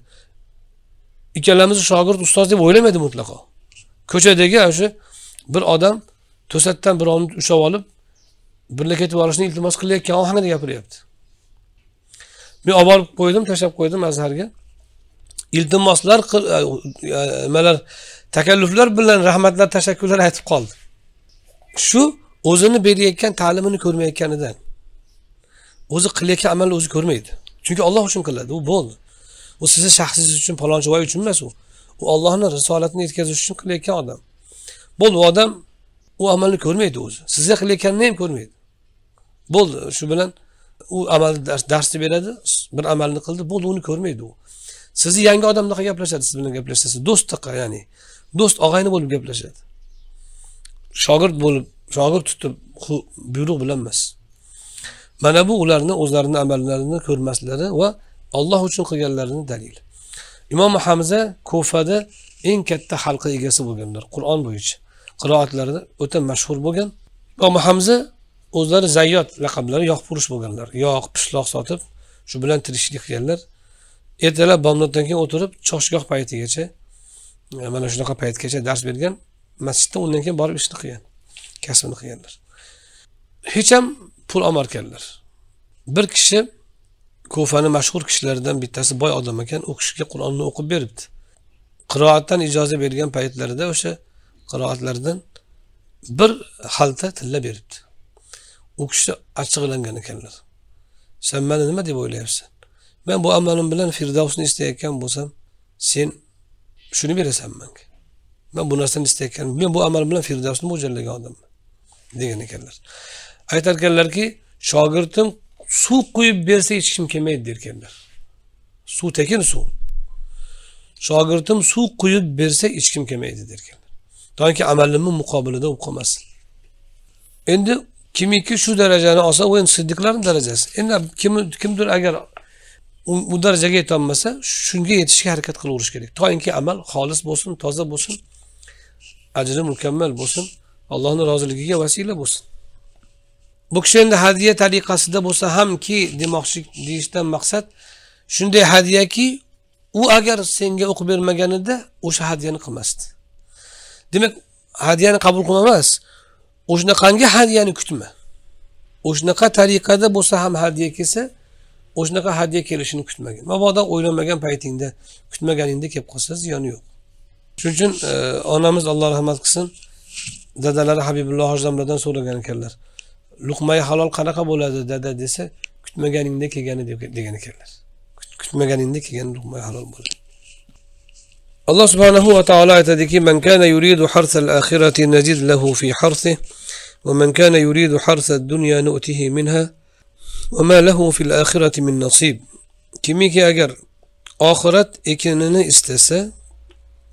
ikkalamizni shogird ustoz deb o'ylamaydi mutlaqo ko'chadagi o'sha bir odam to'satdan birovni ushlab olib birga ketib olishni iltimos qilayotgan ohangda gapiryapti men olib borib qo'ydim tashlab qo'ydim azharga iltimoslar nimalar takalluflar bilan rahmatlar tashakkurlar aytib qoldi shu o'zini berayotgan ta'limini ko'rmayotganidan o'zi qilayotgan amalni o'zi ko'rmaydi chunki olloh uchun qiladi u bo'ldi u sizni shaxsingiz uchun palonchi voy uchun emas u u allohni risolatini yetkazish uchun qilayotgan odam bo'ldi u odam u amalni ko'rmaydi o'zi sizga qilayotganini ham ko'rmaydi bo'ldi shu bilan u amal darsni beradi bir amalni qildi bo'ldi uni ko'rmaydi u sizni yangi odam bunaqa gaplashadi siz bilan gaplashsa do'stdaqa ya'ni do'st og'ayni bo'lib gaplashadi shogird bo'lib shogird tutib buyruq bilan emas mana bu ularni o'zlarini amallarini ko'rmaslari va olloh uchun qilganlarini dalil imom hamza kufada eng katta halqa egasi bo'lganlar qur'on bo'yicha qiroatlarida o'ta mashhur bo'lgan imom hamza o'zlari zayyot laqablari yoqpurish bo'lganlar Yoq pishloq sotib shu bilan tirikchilik qilganlar ertalab bomdoddan keyin o'tirib choshgoh paytigacha e, mana shunaqa paytgacha dars bergan masjidda undan keyin borib ishni qilgan kasbini qilganlar hech ham pul olmarkanlar bir kishi kufani mashhur kishilaridan bittasi boy odam ekan u kishiga qur'onni o'qib beribdi qiroatdan ijoza bergan paytlarida o'sha qiroatlardan bir xalta tilla beribdi u kishi achchig'langan ekanlar san mani nima deb o'ylayapsan man bu amalim bilan firdavsni istayotgan bo'lsam sen shuni berasan manga man bu narsani istayotganim men bu amal bilan firdavsni mo'ljallagan odamman degan ekanlar aytar ekanlarki shogirdim suv quyib bersa ichgim kelmaydi derkanlar suv tekin suv shogirdim suv quyib bersa ichgim kelmaydi derkanlar toki amalimni muqobilida bo'lib qolmasin endi kimiki shu darajani olsa u endi siddiqlarni darajasi endi kim kimdir agar u darajaga yetolmasa shunga yetishga harakat qilaverish kerak toinki amal xolis bo'lsin toza bo'lsin ajri mukammal bo'lsin allohni roziligiga vasila bo'lsin bu kishi endi hadya tariqasida bo'lsa hamki demoqchi deyishdan maqsad shunday hadyaki u agar senga o'qib bermaganida o'sha hadyani qilmasdi demak hadyani qabul qilma emas o'shanaqangi hadyani kutma o'shanaqa tariqada bo'lsa ham hadya kelsa o'shanaqa hadya kelishini kutmagin mabodo o'ylamagan paytingda kutmaganingda kelib qolsa ziyoni yo'q shuning uchun e, onamiz alloh rahmat qilsin dadalari habibulloh hojlamlardan so'ragan ekanlar لقمه حلال قناقه بولادي دادا ديسا كتمغانيندا كيغاني ديغان كيرلار كتمغانيندا كيغان لقمه حلال بولادي الله سبحانه وتعالى اتديكي من كان يريد حرث الاخره نجد له في حرثه ومن كان يريد حرث الدنيا نؤته منها وما له في الاخره من نصيب كيميكي اجر اخرت اكنن استسى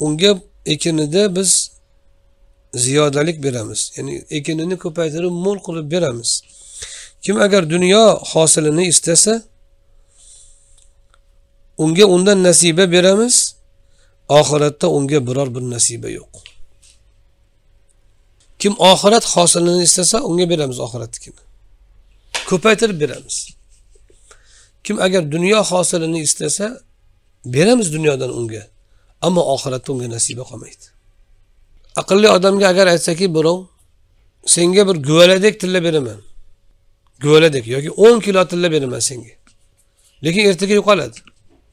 ونجب اكنده بس ziyodalik beramiz ya'ni ekinini ko'paytirib mo'l qilib beramiz kim agar dunyo hosilini istasa unga undan nasiba beramiz oxiratda unga biror bir nasiba yo'q kim oxirat hosilini istasa unga beramiz oxiratnikini ko'paytirib beramiz kim agar dunyo hosilini istasa beramiz dunyodan unga ammo oxiratda unga nasiba qolmaydi aqlli odamga agar aytsaki birov senga bir guvaladek tilla beraman guvaladek yoki o'n kilo tilla beraman senga lekin ertaga yo'qoladi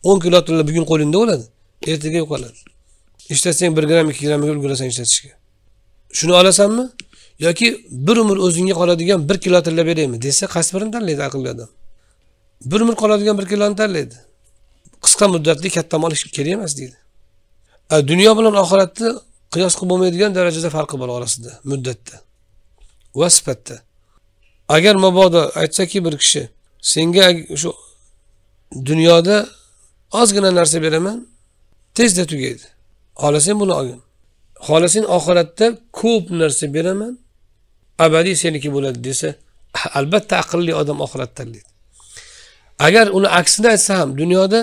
o'n kilo tilla bugun qo'lingda bo'ladi ertaga yo'qoladi ishlatsang bir gramm ikki gramga ulgurasan ishlatishga shuni olasanmi yoki bir umr o'zingga qoladigan bir kilo tilla beraymi desa qaysi birini tanlaydi aqlli odam bir umr qoladigan bir kiloni tanlaydi qisqa muddatli katta mol kerak emas deydi dunyo bilan oxiratni qiyos qilib bo'lmaydigan darajada farqi bor orasida muddatda va sifatda agar mabodo aytsaki bir kishi senga shu dunyoda ozgina narsa beraman tezda tugaydi xohlasang buni olgin xohlasang oxiratda ko'p narsa beraman abadiy seniki bo'ladi desa albatta aqlli odam oxiratni tanlaydi agar uni aksini aytsa ham dunyoda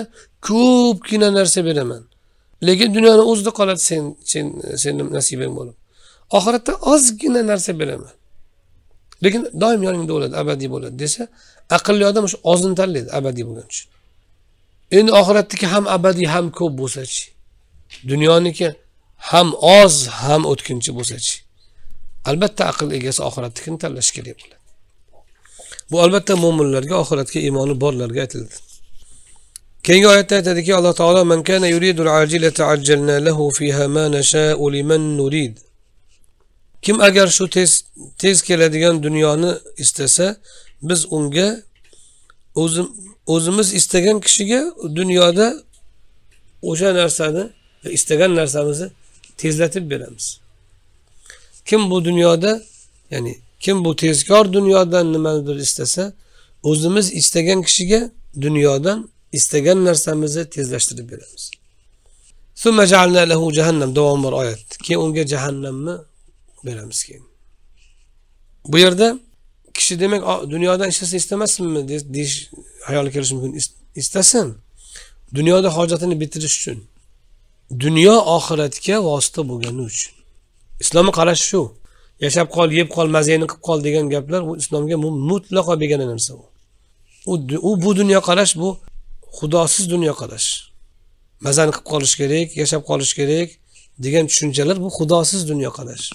ko'pgina narsa beraman lekin dunyoni o'zida qoladi sen sen seni nasibang bo'lib oxiratda ozgina narsa beraman lekin doim yoningda bo'ladi abadiy bo'ladi desa aqlli odam o'sha ozini tanlaydi abadiy bo'lgani uchun endi oxiratniki ham abadiy ham ko'p bo'lsachi dunyoniki ham oz ham o'tkinchi bo'lsachi albatta aql egasi oxiratnikini tanlashi kerak bo'ladi bu albatta mo'minlarga oxiratga iymoni borlarga aytildi keyingi oyatda aytadiki alloh taolo man kana yuridul ajilata ajjalna lahu fiha ma nasha'u liman nurid kim agar shu tez tez keladigan dunyoni istasa biz unga o'zim o'zimiz istagan kishiga dunyoda o'sha narsani istagan narsamizni tezlatib beramiz kim bu dunyoda ya'ni kim bu tezkor dunyodan nimanidir istasa o'zimiz istagan kishiga dunyodan istagan narsamizni tezlashtirib beramiz jahannam davom bor oyat keyin unga jahannamni beramiz keyin bu yerda kishi demak dunyodan ishlasa istamasinmi deyish hayolga kelishi mumkin istasin dunyoda hojatini bitirish uchun dunyo oxiratga vosita bo'lgani uchun islomni qarashi shu yashab qol yeb qol mazangni qilib qol degan gaplar bu islomga mutlaqo begona narsa u u bu dunyoqarash bu xudosiz dunyoqarash mazani qilib qolish kerak yashab qolish kerak degan tushunchalar bu xudosiz dunyoqarash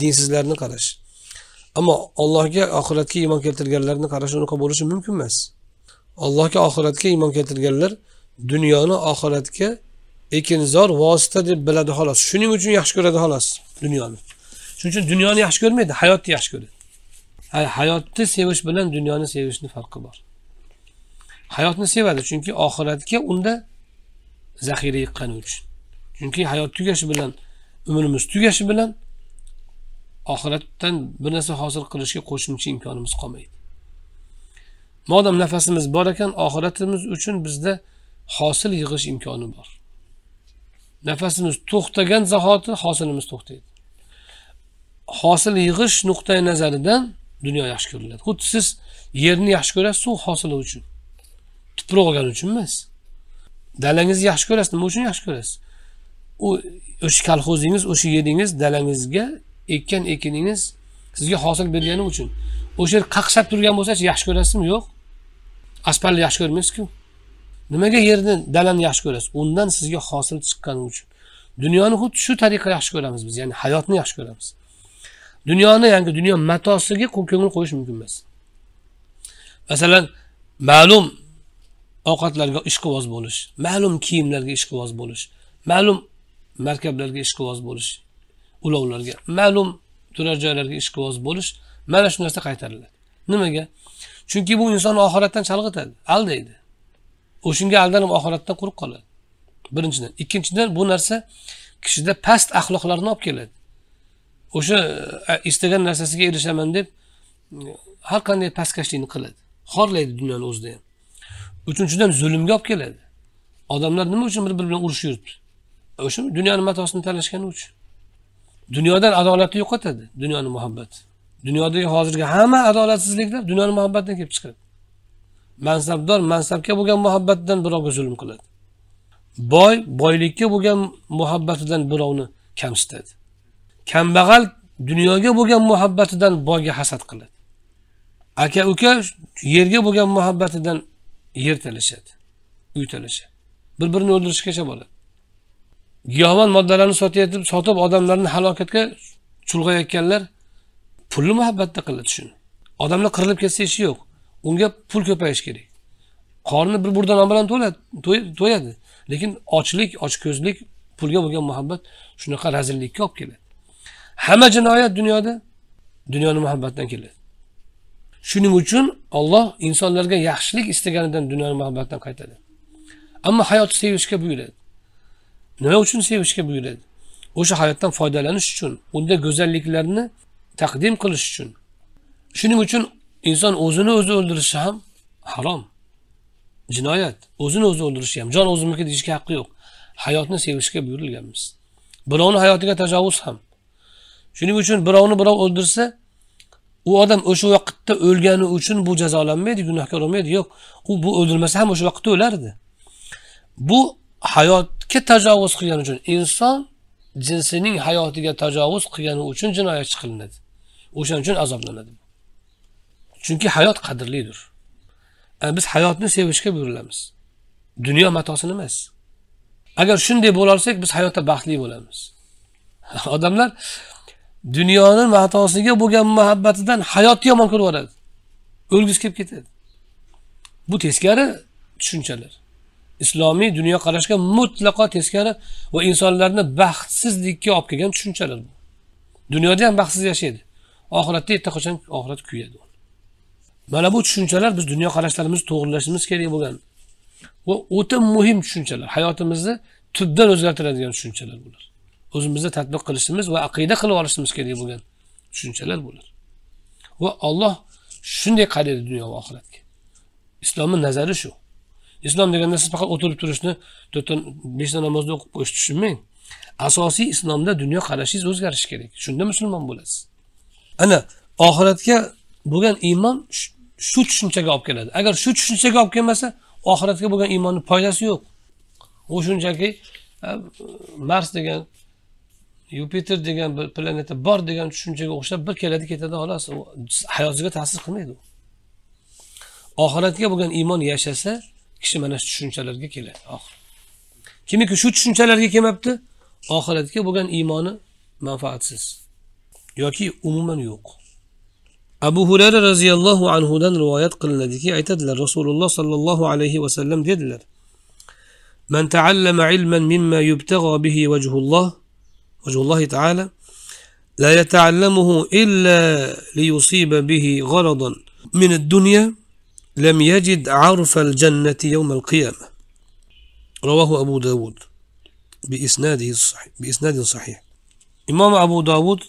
dinsizlarni qarash ammo allohga oxiratga iymon keltirganlarni qarashi unaqa bo'lishi mumkin emas allohga oxiratga iymon keltirganlar dunyoni oxiratga ekinzor vosita deb biladi xolos shuning uchun yaxshi ko'radi xolos dunyoni shuning uchun dunyoni yaxshi ko'rmaydi hayotni yaxshi ko'radi hayotni sevish bilan dunyoni sevishni farqi bor hayotni sevadi chunki oxiratga unda zaxira yiqqani uchun chunki hayot tugashi bilan umrimiz tugashi bilan oxiratdan bir narsa hosil qilishga qo'shimcha imkonimiz qolmaydi modam nafasimiz bor ekan oxiratimiz uchun bizda hosil yig'ish imkoni bor nafasimiz to'xtagan zahoti hosilimiz to'xtaydi hosil yig'ish nuqtai nazaridan dunyo yaxshi ko'riladi xuddi siz yerni yaxshi ko'rasiz suv hosili uchun tuproq olgani uchun emas dalangizni yaxshi ko'rasiz nima uchun yaxshi ko'rasiz u o'sha kolxozingiz o'sha yeringiz dalangizga ekkan ekiningiz sizga hosil bergani uchun o'sha yer qaqshab turgan bo'lsachi yaxshi ko'rasizmi yo'q aspalni yaxshi ko'rmaysizku nimaga yerni dalani yaxshi ko'rasiz undan sizga hosil chiqqani uchun dunyoni xuddi shu tariqa yaxshi ko'ramiz biz ya'ni hayotni yaxshi ko'ramiz dunyoni ya'ni dunyo matosiga ko'ngil qo'yish mumkin emas masalan ma'lum ovqatlarga ishqiboz bo'lish ma'lum kiyimlarga ishqiboz bo'lish ma'lum markablarga ishqiboz bo'lish ulovlarga ma'lum turar joylarga ishqiboz bo'lish mana shu narsa qaytariladi nimaga chunki bu inson oxiratdan chalg'itadi aldaydi o'shanga aldanib oxiratdan quruq qoladi birinchidan ikkinchidan bu narsa kishida past axloqlarni olib keladi o'sha e, istagan narsasiga erishaman deb e, har qanday pastkashlikni qiladi xorlaydi dunyoni o'zida ham uchinchidan zulmga olib keladi odamlar nima uchun bir biri bilan urush yuribdi e, o'sha dunyoni matosini talashgani uchun dunyodan adolatni yo'qotadi dunyoni muhabbati dunyodagi hozirgi hamma adolatsizliklar dunyoni muhabbatidan kelib chiqadi mansabdor mansabga bo'lgan muhabbatdan birovga zulm qiladi boy boylikka bo'lgan muhabbatidan birovni kamsitadi kambag'al dunyoga bo'lgan muhabbatidan boyga hasad qiladi aka uka yerga bo'lgan muhabbatidan yer talashadi uy talashadi bir birini o'ldirishgacha bo'ladi giyohvand moddalarni sotayotib sotib odamlarni halokatga chulg'ayotganlar pulni muhabbatda qiladi shuni odamlar qirilib ketsa ishi yo'q unga pul ko'payishi kerak qorni bir burda non bilan to'yadi lekin ochlik ochko'zlik pulga bo'lgan muhabbat shunaqa razillikka olib keladi hamma jinoyat dunyoda dunyoni muhabbatdan keladi shuning uchun olloh insonlarga yaxshilik istaganidan dunyoni mag'lubiyatdan qaytadi ammo hayotni sevishga buyuradi nima uchun sevishga buyuradi o'sha hayotdan foydalanish uchun unda go'zalliklarni taqdim qilish uchun shuning uchun inson o'zini o'zi o'ldirishi ham harom jinoyat o'zini o'zi o'ldirishi ham jon o'zimniki deyishga haqqi yo'q hayotni sevishga buyurilganmiz birovni hayotiga tajovuz ham shuning uchun birovni birov o'ldirsa u odam o'sha vaqtda o'lgani uchun bu jazolanmaydi gunohkor bo'lmaydi yo'q u bu o'ldirmasa ham o'sha vaqtda o'lardi bu hayotga tajovuz qilgani uchun inson jinsining hayotiga tajovuz qilgani uchun jinoyatchi qilinadi o'shaning uchun azoblanadi chunki hayot qadrlidir yani e, biz hayotni sevishga buyurilamiz dunyo matosini emas agar shunday bo'la olsak biz hayotda baxtli bo'lamiz odamlar dunyoni matosiga bo'lgan muhabbatidan hayotni yomon ko'rib yuboradi o'lgisi kelib ketadi bu teskari tushunchalar islomiy dunyoqarashga mutlaqo teskari va insonlarni baxtsizlikka olib kelgan tushunchalar bu dunyoda ham baxtsiz yashaydi oxiratda qachon oxirat kuyadi mana bu tushunchalar biz dunyoqarashlarimizni to'g'irlashimiz kerak bo'lgan va o'ta muhim tushunchalar hayotimizni tubdan o'zgartiradigan tushunchalar bular o'zimizda tadbiq qilishimiz va aqida qilib olishimiz kerak bo'lgan tushunchalar bular va olloh shunday qaraydi dunyo va oxiratga islomni nazari shu islom deganda siz faqat o'tirib turishni to'rtta beshta namozni o'qib qo'yish tushunmang asosiy islomda dunyo qarashingiz o'zgarishi kerak shunda musulmon bo'lasiz ana oxiratga bo'lgan iymon shu tushunchaga olib keladi agar shu tushunchaga olib kelmasa oxiratga bo'lgan iymonni foydasi yo'q u shunchaki mars degan yupiter degan bir planeta bor degan tushunchaga o'xshab bir keladi ketadi xolos hayotiga ta'sir qilmaydi u oxiratga bo'lgan iymon yashasa kishi mana shu tushunchalarga keladi oxir kimiki shu tushunchalarga kelmabdi oxiratga bo'lgan iymoni manfaatsiz yoki umuman yo'q abu hurayra roziyallohu anhudan rivoyat qilinadiki aytadilar rasululloh sollallohu alayhi vasallam dedilar man taallama ilman mimma يبتغى bihi وجه وجه الله تعالى لا يتعلمه إلا ليصيب به غرضا من الدنيا لم يجد عرف الجنة يوم القيامة رواه أبو داود بإسناده الصحيح بإسناد صحيح إمام أبو داود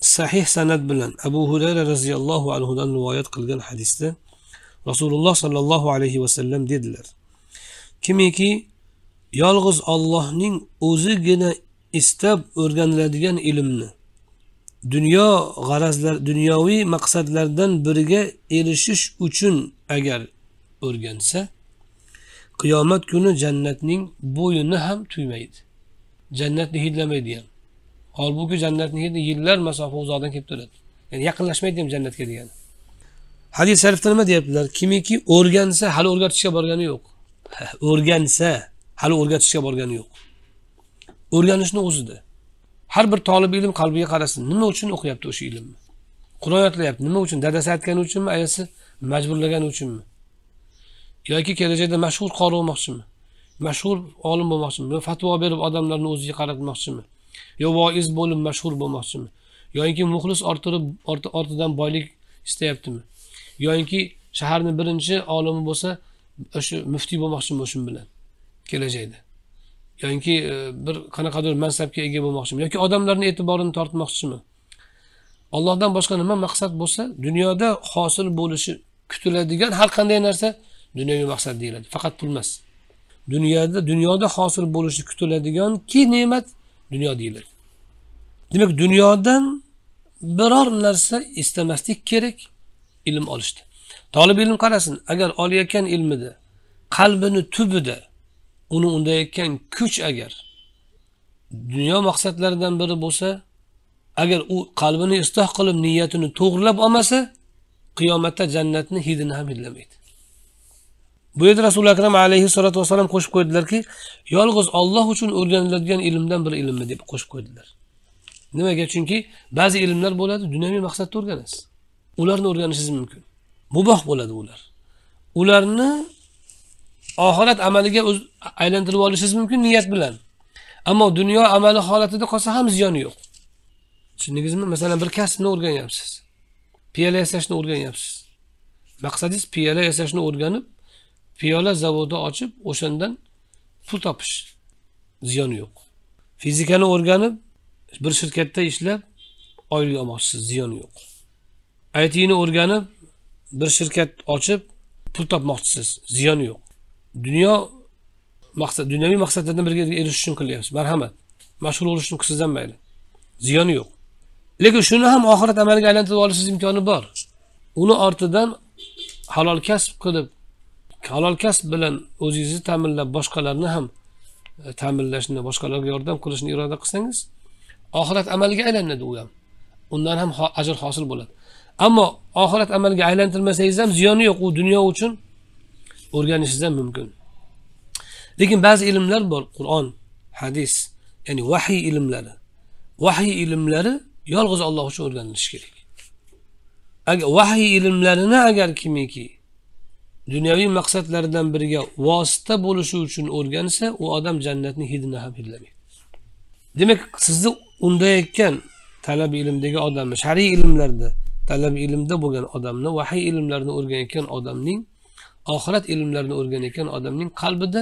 صحيح سند بلن أبو هريرة رضي الله عنه دان روايات قلقان حديثة رسول الله صلى الله عليه وسلم ديدلر كميكي يالغز الله نين o'zigina istab o'rganiladigan ilmni dunyo g'arazlar dunyoviy maqsadlardan biriga erishish uchun agar o'rgansa qiyomat kuni jannatning bo'yini ham tuymaydi jannatni hidlamaydi ham holbuki jannatni hidi yillar masofa uzoqdan kelib turadi ya'ni yaqinlashmaydi ham jannatga degani hadis sharifda nima deyaptilar kimiki o'rgansa hali o'rgatishga borgani yo'q o'rgansa hali o'rgatishga borgani yo'q o'rganishni o'zida har bir tolib ilm qalbiga qarasin nima uchun o'qiyapti o'sha ilmni qur'on yodlayapti nima uchun dadasi aytgani uchunmi ayasi majburlagani uchunmi yoki kelajakda mashhur qori bo'lmoqchimi mashhur olim bo'lmoqchimi fatvo berib odamlarni o'ziga qaratmoqchimi yo voiz bo'lib mashhur bo'lmoqchimi yoinki muxlis orttirib ortidan boylik istayaptimi yoinki shaharni birinchi olimi bo'lsa o'sha muftiy bo'lmoqchimi o'shin bilan kelajakda yoki e, bir qanaqadir mansabga ega bo'lmoqchimi yoki odamlarni e'tiborini tortmoqchimi ollohdan boshqa nima maqsad bo'lsa dunyoda hosil bo'lishi kutiladigan har qanday narsa dunyoviy maqsad deyiladi faqat pul emas dunyoda dunyoda hosil bo'lishi kutiladiganki ne'mat dunyo deyiladi demak dunyodan biror narsa istamaslik kerak ilm olishda tolib ilm qarasin agar olayotgan ilmida qalbini tubida uni undayotgan kuch agar dunyo maqsadlaridan biri bo'lsa agar u qalbini isloh qilib niyatini to'g'irlab olmasa qiyomatda jannatni hidini ham hidlamaydi bu yerda rasuli akram alayhissalotu vassalam qo'shib qo'ydilarki yolg'iz olloh uchun o'rganiladigan ilmdan bir ilmmi deb qo'shib qo'ydilar nimaga chunki ba'zi ilmlar bo'ladi dunyoviy maqsadda o'rganasiz ularni o'rganishingiz mumkin muboh bo'ladi ular ularni oxirat amaliga aylantirib olishingiz mumkin niyat bilan ammo dunyo amali holatida qolsa ham ziyoni yo'q tushundingizmi masalan bir kasbni o'rganyapsiz piyola yasashni o'rganyapsiz maqsadingiz piyola yasashni o'rganib piyola zavodi ochib o'shandan pul topish ziyoni yo'q fizikani o'rganib bir shirkatda ishlab oylik olmoqchisiz ziyoni yo'q itni o'rganib bir shirkat ochib pul topmoqchisiz ziyoni yo'q dunyo maqsad dunyoviy maqsadlardan biriga erishish uchun qilyapsiz marhamat mashg'ul ham mayli ziyoni yo'q lekin shuni ham oxirat amaliga aylantirib olishingiz imkoni bor uni ortidan halol kasb qilib halol kasb bilan o'zingizni ta'minlab boshqalarni ham e, ta'minlashni boshqalarga yordam qilishni iroda qilsangiz oxirat amaliga aylanadi u ham undan ham ajr hosil bo'ladi ammo oxirat amalga aylantirmasangiz ham ziyoni yo'q u dunyo uchun o'rganishingiz ham mumkin lekin ba'zi ilmlar bor qur'on hadis ya'ni vahiy ilmlari vahiy ilmlari yolg'iz olloh uchun o'rganilishi kerak agar vahiy ilmlarini agar kimiki dunyoviy maqsadlaridan biriga vosita bo'lishi uchun o'rgansa u odam jannatni hidini ham hidlamaydi demak sizni undayotgan talab ilmdagi odamni shariy ilmlarda talab ilmda bo'lgan odamni vahiy ilmlarini o'rganayotgan odamning oxirat ilmlarini o'rganayotgan odamning qalbida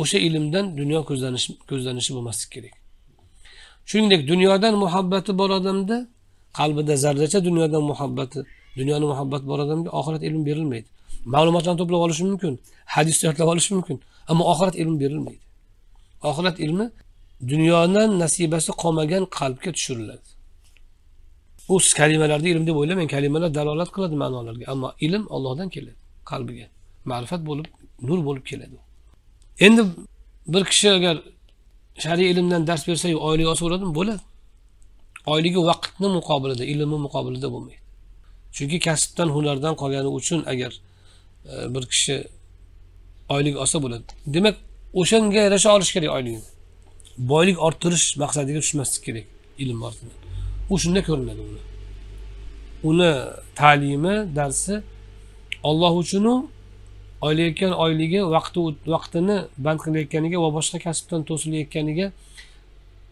o'sha ilmdan dunyo ko'zlanishi ko'zlanishi bo'lmasligi kerak shuningdek dunyodan muhabbati bor odamda qalbida zarracha dunyodan muhabbati dunyoni muhabbati bor odamga oxirat ilmi berilmaydi ma'lumotlarni to'plab olishi mumkin hadisni yodlab olishi mumkin ammo oxirat ilmi berilmaydi oxirat ilmi dunyodan nasibasi qolmagan qalbga tushiriladi bu siz kalimalarni ilm deb o'ylamang kalimalar dalolat qiladi ma'nolarga ammo ilm ollohdan keladi qalbiga ma'rifat bo'lib nur bo'lib keladi endi bir kishi agar shariy ilmdan dars bersayu oylik olsa bo'ladimi bo'ladi oyligi vaqtni muqobilida ilmni muqobilida bo'lmaydi chunki kasbdan hunardan qolgani uchun agar e, bir kishi oylik olsa bo'ladi demak o'shanga yarasha olish kerak oyligini boylik orttirish maqsadiga tushmaslik kerak ilm u shunda ko'rinadi uni uni ta'limi darsi olloh uchunu olayotgan oyligi vaqti vaqtini band qilayotganiga va boshqa kasbdan to'silayotganiga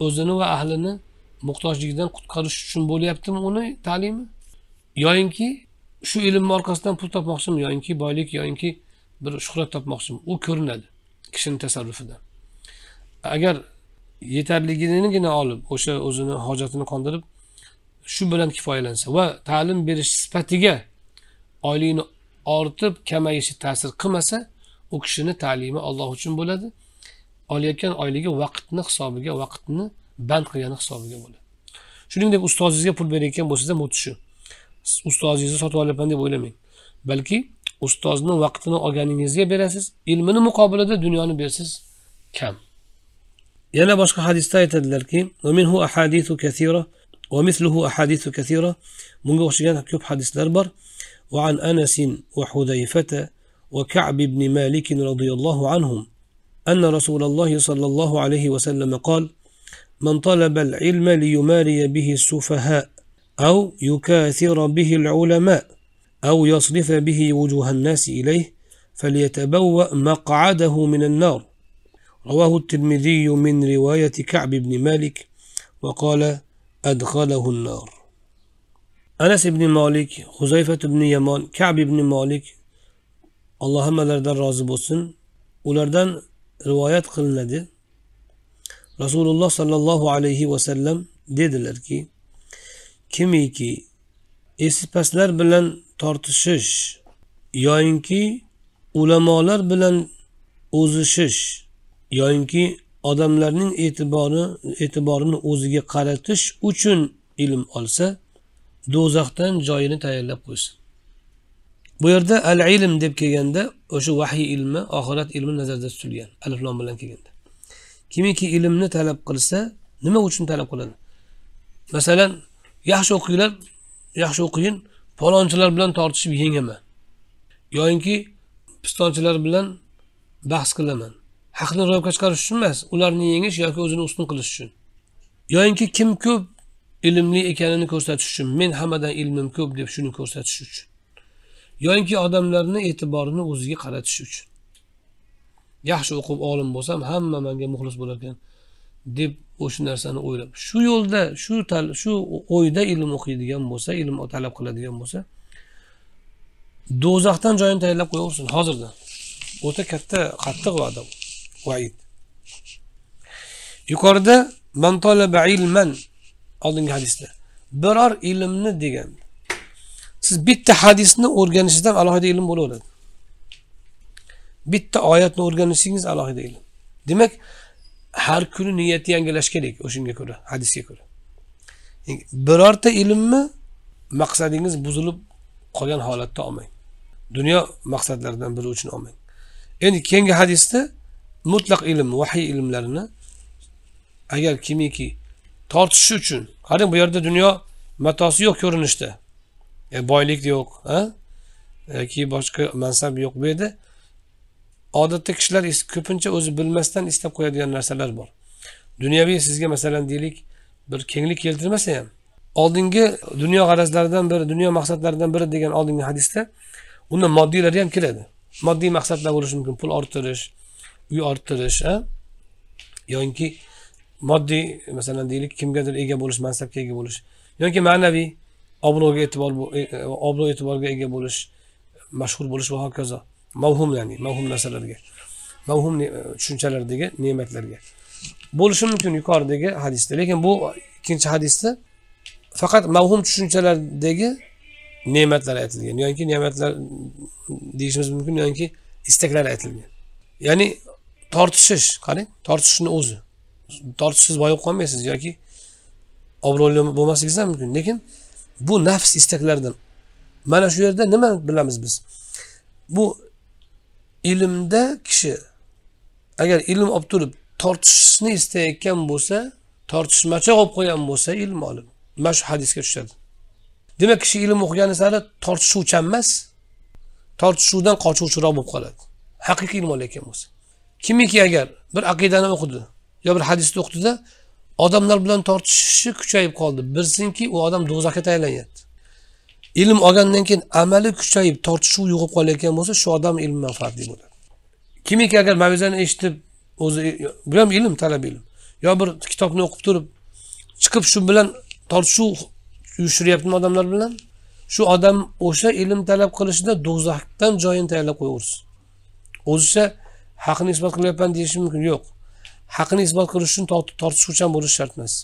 o'zini va ahlini muhtojligidan qutqarish uchun bo'lyaptimi uni ta'limi yoyinki shu ilmni orqasidan pul topmoqchimi yoyinki boylik yoyinki bir shuhrat topmoqchimi u ko'rinadi kishini tasarrufidan agar yetarliginigina olib o'sha o'zini hojatini qondirib shu bilan kifoyalansa va ta'lim berish sifatiga oylikni ortib kamayishi ta'sir qilmasa u kishini ta'limi alloh uchun bo'ladi olayotgan oyligi vaqtni hisobiga vaqtni band qilgani hisobiga bo'ladi shuningdek ustozingizga pul berayotgan bo'lsangiz ham shu ustozingizni sotib olyapman deb o'ylamang balki ustozni vaqtini olganingizga berasiz ilmini muqobilida dunyoni bersiz kam yana boshqa hadisda aytadilarki bunga o'xshagan ko'p hadislar bor وعن أنس وحذيفة وكعب بن مالك رضي الله عنهم أن رسول الله صلى الله عليه وسلم قال من طلب العلم ليماري به السفهاء أو يكاثر به العلماء أو يصرف به وجوه الناس إليه فليتبوأ مقعده من النار رواه الترمذي من رواية كعب بن مالك وقال أدخله النار anas ibn molik huzayfat ibn yamon kab ibn molik alloh hammalaridan rozi bo'lsin ulardan rivoyat qilinadi rasululloh sollallohu alayhi vasallam dedilarki kimiki esi pastlar bilan tortishish yoyinki ulamolar bilan o'zishish yoyinki odamlarning e'tibori e'tiborini o'ziga qaratish uchun ilm olsa do'zaxdan joyini tayyorlab qo'ysin bu yerda al ilm deb kelganda o'sha vahiy ilmi oxirat ilmi nazarda tutilgan aliflom bilan kelganda kimiki ilmni talab qilsa nima uchun talab qiladi masalan yaxshi o'qinglar yaxshi o'qiyin palonchilar bilan tortishib yengaman yoyinki pistonchilar bilan bahs qilaman haqni ro'yobga chiqarish uchun emas ularni yengish yoki o'zini ustun qilish uchun yoyinki kim ko'p ilmli ekanini ko'rsatish uchun men hammadan ilmim ko'p deb shuni ko'rsatish uchun yoinki odamlarni e'tiborini o'ziga qaratish uchun yaxshi o'qib olim bo'lsam hamma manga muxlis bo'lar ekan deb o'sha narsani o'ylab shu yo'lda shu shu o'yda ilm o'qiydigan bo'lsa ilm talab qiladigan bo'lsa do'zaxdan joyini tayyorlab qo'yaversin hozirdan o'ta katta qattiq va'da vaid yuqorida man talaba ilman oldingi hadisda biror ilmni degan siz bitta hadisni o'rganishingizdan alohida ilm bo'laveradi bitta oyatni o'rganishingiz alohida ilm demak har kuni niyatni yangilash kerak o'shanga ko'ra hadisga ko'ra birorta ilmni maqsadingiz buzilib qolgan holatda olmang dunyo maqsadlaridan biri uchun olmang endi keyingi hadisda mutlaq ilm vahiy ilmlarini agar kimiki tortishish uchun qarang bu yerda dunyo matosi yo'q ko'rinishda e, boylik yo'q yoki e, boshqa mansab yo'q bu yerda odatda kishilar ko'pincha o'zi bilmasdan istab qo'yadigan narsalar bor dunyoviy sizga masalan deylik bir kenglik keltirmasa ham oldingi dunyo g'arazlaridan biri dunyo maqsadlaridan biri degan oldingi hadisda unda moddiylari ham kiradi moddiy maqsadlar bo'lishi mumkin pul orttirish uy orttirish yoki moddiy masalan deylik kimgadir ega bo'lish mansabga ega bo'lish yoki ma'naviy obro'ga e'tibor e, e, obro' e'tiborga ega bo'lish mashhur bo'lish va hokazo mavhum ya'ni mavhum narsalarga mavhum tushunchalardagi ne'matlarga bo'lishi mumkin yuqoridagi hadisda lekin bu ikkinchi hadisda faqat mavhum tushunchalardagi ne'matlar aytilgan yoki ne'matlar deyishimiz mumkin yoki istaklar aytilgan ya'ni tortishish qarang tortishishni o'zi tortishsiz boyib qolmaysiz yoki obro'li bo'lmasligingiz ham mumkin lekin bu nafs istaklaridan mana shu yerda nima bilamiz biz bu ilmda kishi agar ilm olib turib tortishishni istayotgan bo'lsa tortishmachoq olib qo'ygan bo'lsa ilm olib mana shu hadisga tushadi demak kishi ilm o'qigani sari tortishuvchan emas tortishuvdan qochuvchiroq bo'lib qoladi haqiqiy ilm olayotgan bo'lsa kimiki agar bir aqidani o'qidi yo bir hadisni o'qidida odamlar bilan tortishishi kuchayib qoldi bilsinki u odam do'zaxga tashlanyapti ilm olgandan keyin amali kuchayib tortishuv yo'g'ib qolayotgan bo'lsa shu odam ilm manfaatli bo'ladi kimiki agar mavizani eshitib o'zi bu ham ilm talab ilm yo bir kitobni o'qib turib chiqib shu bilan tortishuv uyushtiryaptimi odamlar bilan shu odam o'sha ilm talab qilishida do'zaxdan joyini tayyorlab qo'yaversin o'zicha haqni isbot qilyapman deyishi mumkin yo'q haqini isbot qilish uchun tortishuvchan bo'lish shart emas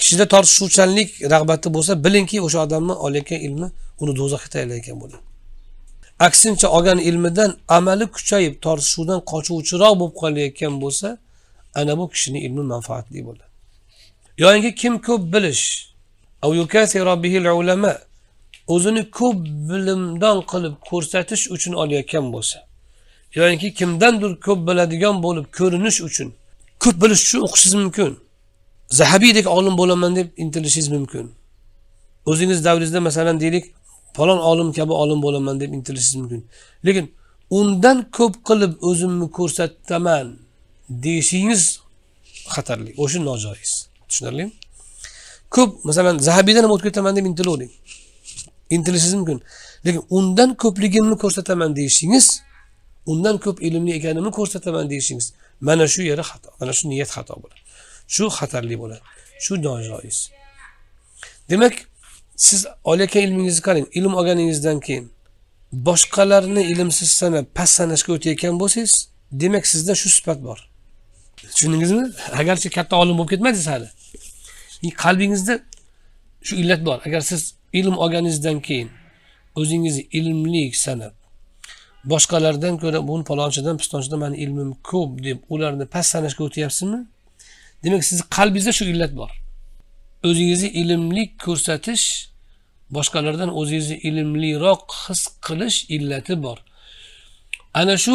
kishida tortishuvchanlik rag'bati bo'lsa bilingki o'sha odamni olayotgan ilmi uni do'zaxga tayyorlayotgan bo'ladi aksincha olgan ilmidan amali kuchayib tortishuvdan qochuvchiroq bo'lib qolayotgan bo'lsa ana bu kishini ilmi manfaatli bo'ladi yoyinki kim ko'p bilish o'zini ko'p bilimdon qilib ko'rsatish uchun olayotgan bo'lsa yoinki yani kimdandir ko'p biladigan bo'lib ko'rinish uchun ko'p bilish uchun o'qishingiz mumkin zahabiydek olim bo'laman deb intilishingiz mumkin o'zingiz davringizda masalan deylik falon olim kabi olim bo'laman deb intilishingiz mumkin lekin undan ko'p qilib o'zimni ko'rsataman deyishingiz xatarli o'sha nojoiz tushunarlimi ko'p masalan zahabiydan ham o'tib ketaman deb intilavering intilishingiz mumkin lekin undan ko'pligimni ko'rsataman deyishingiz undan ko'p ilmli ekanimni ko'rsataman deyishingiz mana shu yeri xato mana shu niyat xato bo'ladi shu xatarli bo'ladi shu nojoiz demak siz olayotgan ilmingizni qarang ilm olganingizdan keyin boshqalarni ilmsiz sanab past sanashga o'tayotgan bo'lsangiz demak sizda shu sifat bor tushundingizmi agarchi katta olim bo'lib ketmadingiz hali qalbingizda shu illat bor agar siz ilm olganingizdan keyin o'zingizni ilmli sanab boshqalardan ko'ra bu palonchidan pistonchidan mani ilmim ko'p deb ularni sanashga o'tyapsizmi demak sizni qalbingizda shu illat bor o'zingizni ilmli ko'rsatish boshqalardan o'zingizni ilmliroq his qilish illati bor ana shu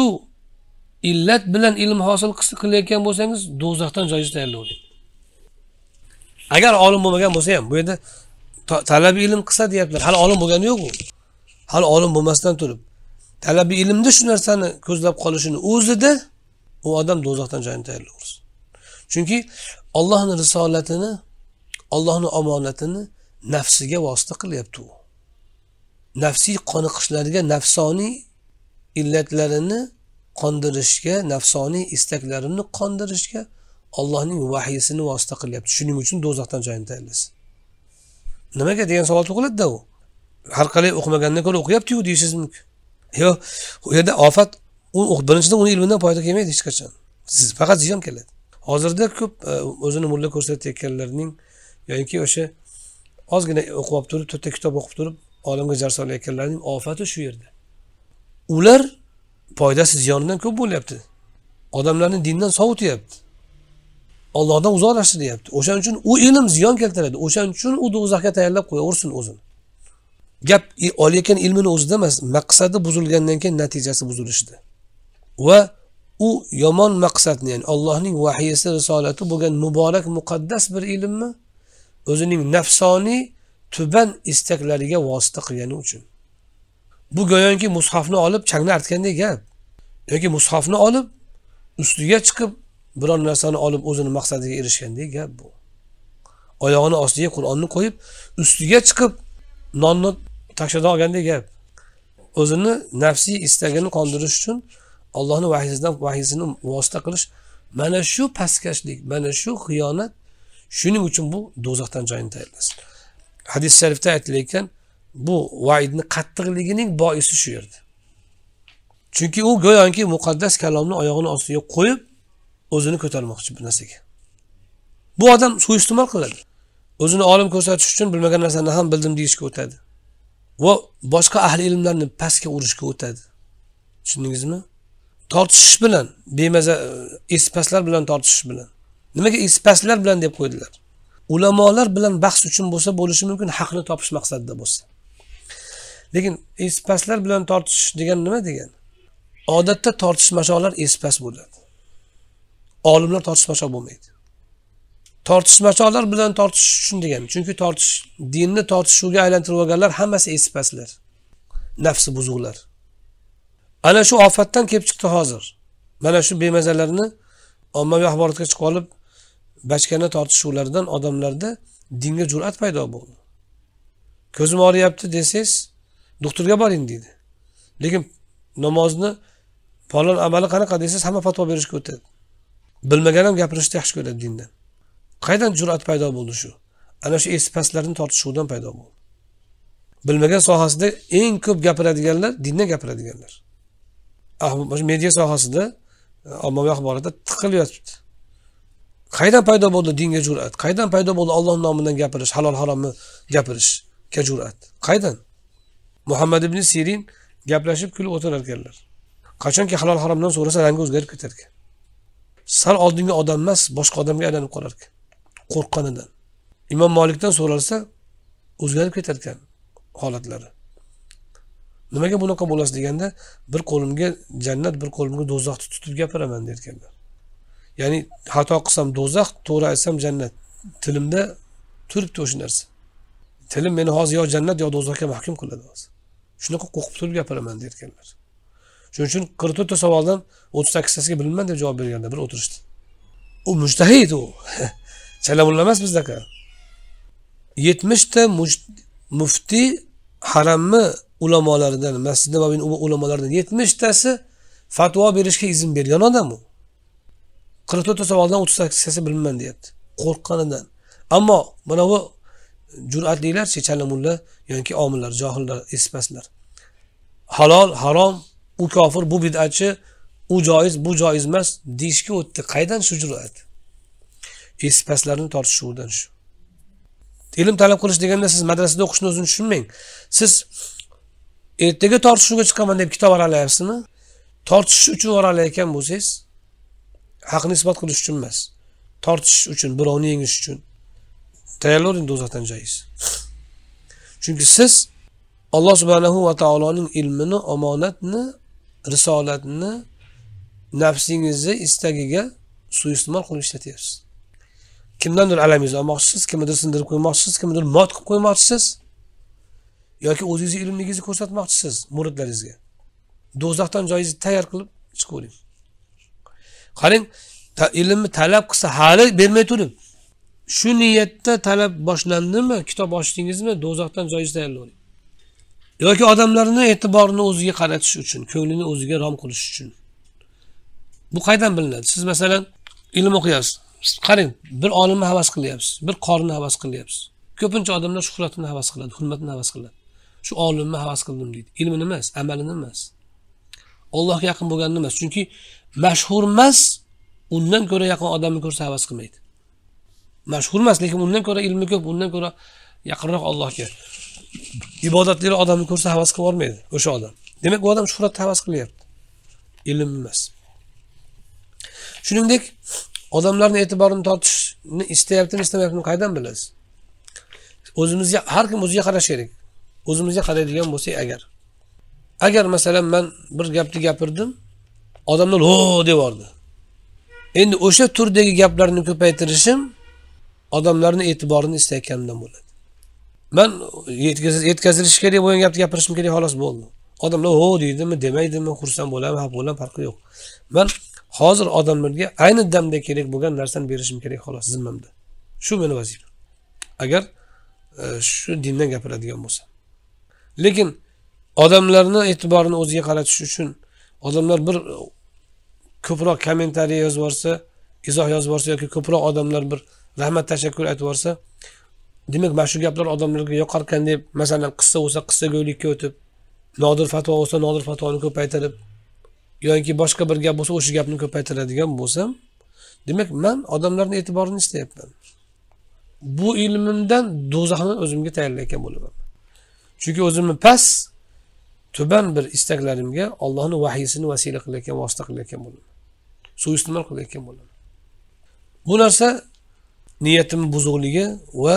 illat bilan ilm hosil qilayotgan bo'lsangiz do'zaxdan joyingizni tayyorlavering agar olim bo'lmagan bo'lsa ham bu yerda talab ilm qilsa deyaptilar hali olim bo'lgani yo'q u hali olim bo'lmasdan turib talabi ilmda shu narsani ko'zlab qolishini o'zida u odam do'zaxdan joyini tayyorlaversin chunki ollohni risolatini ollohni omonatini nafsiga vosita qilyapti u nafsiy qoniqishlarga nafsoniy illatlarini qondirishga nafsoniy istaklarini qondirishga ollohning vahiysini vosita qilyapti shuning uchun do'zaxdan joyini tayyorlasin nimaga degan savol tug'iladida u har qalay o'qimagandan ko'ra o'qiyaptiku deyishingiz mumkin yo'q u yerda ofat u birinchidan uni ilmidan foyda kelmaydi hech qachon siz faqat ziyon keladi hozirda ko'p e, o'zini mulla ko'rsatayotganlarning yoki o'sha ozgina o'qib olib turib to'rtta kitob o'qib turib olamga jar solayotganlarning ofati shu yerda ular foydasi ziyonidan ko'p bo'lyapti odamlarni dindan sovutyapti ollohdan uzoqlashtiryapti o'shaning uchun u ilm ziyon keltiradi o'shaning uchun u do'zaxga tayyorlab qo'yaversin o'zini gap olayotgan ilmini o'zida emas maqsadi buzilgandan keyin natijasi buzilishdi va u yomon maqsadni ya'ni allohning vahiysi risolati bo'lgan muborak muqaddas bir ilmni o'zining nafsoniy tuban istaklariga vosita qilgani uchun bu go'yoki mushofni olib changni artgandek gap yoki mushofni olib ustiga chiqib biror narsani olib o'zini maqsadiga erishgandek gap bu oyog'ini ostiga qur'onni qo'yib ustiga chiqib nonni tashlab olgandek gap o'zini nafsiy istagini qondirish uchun ollohni vahiysidan vahiysini vosita qilish mana shu pastkashlik mana shu xiyonat shuning uchun bu do'zaxdan joyini tayyorlasin hadis sharifda aytilayotgan bu vaidni qattiqligining boisi shu yerda chunki u go'yoki muqaddas kalomni oyog'ini ostiga qo'yib o'zini ko'tarmoqchi bu narsaga bu odam suiiste'mol qiladi o'zini olim ko'rsatish uchun bilmagan narsani ham bildim deyishga o'tadi va boshqa ahli ilmlarni pastga urishga o'tadi tushundingizmi tortishish bilan bemaza e, espaslar bilan tortishish bilan nimaga espaslar bilan deb qo'ydilar ulamolar bilan bahs uchun bo'lsa bo'lishi mumkin haqni topish maqsadida bo'lsa lekin espaslar bilan tortishish degani nima degani odatda tortishmashoqlar espas bo'ladi olimlar tortishmashoq bo'lmaydi tortishmachoqlar bilan tortishish uchun degan chunki tortish dinni tortishuvga aylantirib olganlar hammasi esi pastlar nafsi buzuqlar ana shu ofatdan kelib chiqdi hozir mana shu bemazalarni ommaviy axborotga chiqib olib bachkana tortishuvlardan odamlarda dinga jur'at paydo bo'ldi ko'zim og'riyapti desangiz doktorga boring deydi lekin namozni falon amali qanaqa desangiz hamma fatvo berishga o'tadi bilmagan ham gapirishni yaxshi ko'radi dindan qaydan jur'at paydo bo'ldi shu ana shu esi pastlarni tortishuvdan paydo bo'ldi bilmagan sohasida eng ko'p gapiradiganlar dindan gapiradiganlar ah, media sohasida eh, ommaviy axborotda tiqilib yotibdi qaydan paydo bo'ldi dinga jur'at qaydan paydo bo'ldi olloh nomidan gapirish halol haromni gapirishga jur'at qaydan muhammad ibn sirin gaplashib kulib o'tirar ekanlar qachonki halol haromdan so'rasa rangi o'zgarib ketar ekan sal oldingi odam emas boshqa odamga aylanib qolar ekan qo'rqqanidan imom molikdan so'ralsa o'zgarib ketar ekan holatlari nimaga bunaqa bo'lasiz deganda bir qo'limga jannat bir qo'limga do'zaxni tutib gapiraman ekanlar ya'ni xato qilsam do'zax to'g'ri aytsam jannat tilimda turibdi o'sha narsa tilim meni hozir yo jannat yo do'zaxga mahkum qiladi hozir shunaqa qo'rqib turib gapiraman ekanlar shuning uchun qirq to'rtta savoldan o'ttiz sakkiztasiga bilmayman deb javob berganlar bir o'tirishdi u mujtahid u chalamulla emas bizdaqa yetmishta muftiy haramni ulamolaridan masjid nabaviyni ulamolaridan yetmishtasi fatvo berishga izn bergan odam u qirq to'rtta savoldan o'ttiz sakkiztasi bilmayman deyapti qo'rqqanidan ammo mana bu jur'atlilarchi chalamulla yoki omillar johillar espaslar halol harom u kofir bu bidatchi u joiz bu joiz emas deyishga o'tdi qaydan shu jur'at esi pastlarni tortishuvidan shu ilm talab qilish deganda siz madrasada o'qishni o'zini tushunmang siz ertaga tortishuvga chiqaman deb kitob oralayapsizmi tortishish uchun oralayotgan bo'lsangiz haqni isbot qilish uchun emas tortishish uchun birovni yengish uchun tayyorlaring do'zaxdan joyingizni chunki siz alloh subhanahu va taoloning ilmini omonatni risolatni nafsingizni istagiga suiiste'mol qilib ishlatyapsiz kimdandir alamingizni olmoqchisiz kimnidir sindirib qo'ymoqchisiz kimnidir mot qilib qo'ymoqchisiz yoki o'zingizni ilmingizni ko'rsatmoqchisiz muridlaringizga do'zaxdan joyingizni tayyor qilib chiqavering qarang ta, ilmni talab qilsa hali bermay turib shu niyatda talab boshlandimi kitob ochdingizmi do'zaxdan joyingizni tayyorlavering yoki odamlarni e'tiborini o'ziga qaratish uchun ko'nglini o'ziga rom qilish uchun bu qaydan bilinadi siz masalan ilm o'qiyapsiz qarang bir olimni havas qilyapsiz bir qorini havas qilyapsiz ko'pincha odamlar shuhratini havas qiladi hurmatini havas qiladi shu olimni havas qildim deydi ilmini emas amalini emas allohga yaqin bo'lganini emas chunki mashhur emas undan ko'ra yaqin odamni ko'rsa havas qilmaydi mashhur emas lekin undan ko'ra ilmi ko'p undan ko'ra yaqinroq Allohga ibodatli odamni ko'rsa havas qilib yubormaydi o'sha odam demak bu odam shuhratni havas qilyapti ilm emas shuningdek odamlarni e'tiborini tortishni istayaptimi istamayaptimi qayerdan bilasiz o'zimizga har kim o'ziga qarashi kerak o'zimizga qaraydigan bo'lsak agar agar masalan man bir gapni gapirdim odamlar ho deb yubordi endi o'sha turdagi gaplarni ko'paytirishim odamlarni e'tiborini istayotganimdan bo'ladi man yetkazilishi kerak bo'lgan gapni gapirishim kerak xolos bo'ldi odamlar ho deydimi demaydimi xursand bo'laman xafa bo'ladimi farqi yo'q man hozir odamlarga ayni damda kerak bo'lgan narsani berishim kerak xolos zimmamda shu meni vazifam agar e, shu e, dindan gapiradigan bo'lsa lekin odamlarni e'tiborini o'ziga qaratish uchun odamlar bir e, ko'proq kommentariya yozib yuborsa izoh yozib yuborsa yoki ko'proq odamlar bir rahmat tashakkur aytib yuborsa demak mana shu gaplar odamlarga yoqarkan deb masalan qissa bo'lsa qissa go'ylikka o'tib nodir fatvo bo'lsa nodir fatvoni ko'paytirib yoki boshqa bir gap bo'lsa o'sha gapni ko'paytiradigan bo'lsam demak man odamlarni e'tiborini istayapman bu ilmimdan do'zaxni o'zimga tayyorlayotgan bo'laman chunki o'zimni past tuban bir istaklarimga ollohni vahiysini vasila qilayotgan vosita qilayotgan bo'laman suiiste'mol qilayotgan bo'laman bu narsa niyatimni buzuqligi va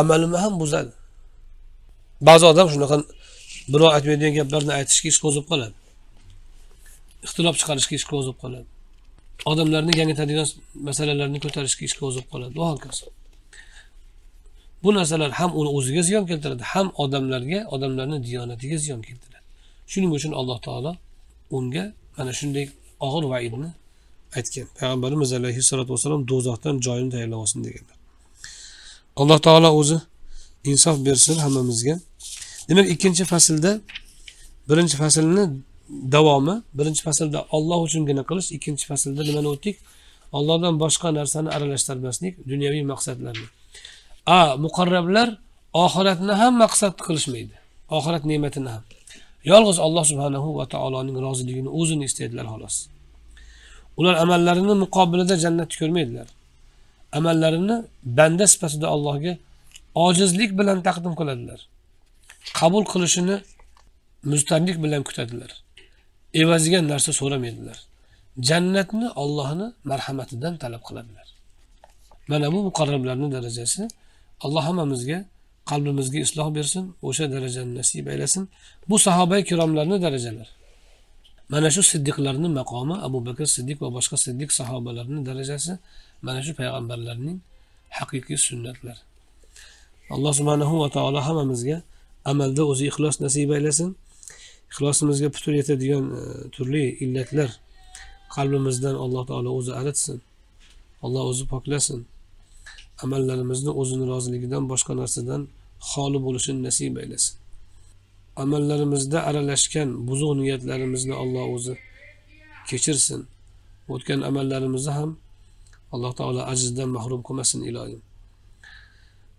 amalimni ham buzadi ba'zi odam shunaqa birov aytmaydigan gaplarni aytishga ish qo'zib qoladi ixtilof chiqarishga ishga o'zib qoladi odamlarni gangitadigan masalalarni ko'tarishga ishga o'zib qoladi va hokazo bu narsalar ham uni o'ziga ziyon keltiradi ham odamlarga odamlarni diyonatiga ziyon keltiradi shuning uchun alloh taolo unga mana shunday og'ir vaidni aytgan payg'ambarimiz alayhissalotu vassalom do'zaxdan joyini tayyorlab olsin deganlar alloh taolo o'zi insof bersin hammamizga demak ikkinchi faslda birinchi faslni davomi birinchi faslda olloh uchungina qilish ikkinchi faslda nimani o'tdik ollohdan boshqa narsani aralashtirmaslik dunyoviy maqsadlarni a muqarrablar oxiratni ham maqsad qilishmaydi oxirat ne'matini ham yolg'iz alloh subhanahu va taoloning roziligini o'zini istaydilar xolos ular amallarini muqobilida jannatni ko'rmaydilar amallarini banda sifatida allohga ojizlik bilan taqdim qiladilar qabul qilishini mustanlik bilan kutadilar evaziga narsa so'ramaydilar jannatni ollohni marhamatidan talab qiladilar mana bu muqarrablarni darajasi alloh hammamizga qalbimizga isloh bersin o'sha darajani nasib aylasin bu sahoba ikromlarni darajalari mana shu siddiqlarni maqomi abu bakr siddiq va boshqa siddiq sahobalarni darajasi mana shu payg'ambarlarning haqiqiy sunnatlari alloh subhanahu va taolo hammamizga amalda o'zi ixlos nasib aylasin ixlosimizga putur yetadigan e, turli illatlar qalbimizdan alloh taolo o'zi aritsin alloh o'zi poklasin amallarimizni o'zini roziligidan boshqa narsadan xoli bo'lishini nasib aylasin amallarimizda aralashgan buzuq niyatlarimizni alloh o'zi kechirsin o'tgan amallarimizni ham alloh taolo ajrdan mahrum qilmasin iloyim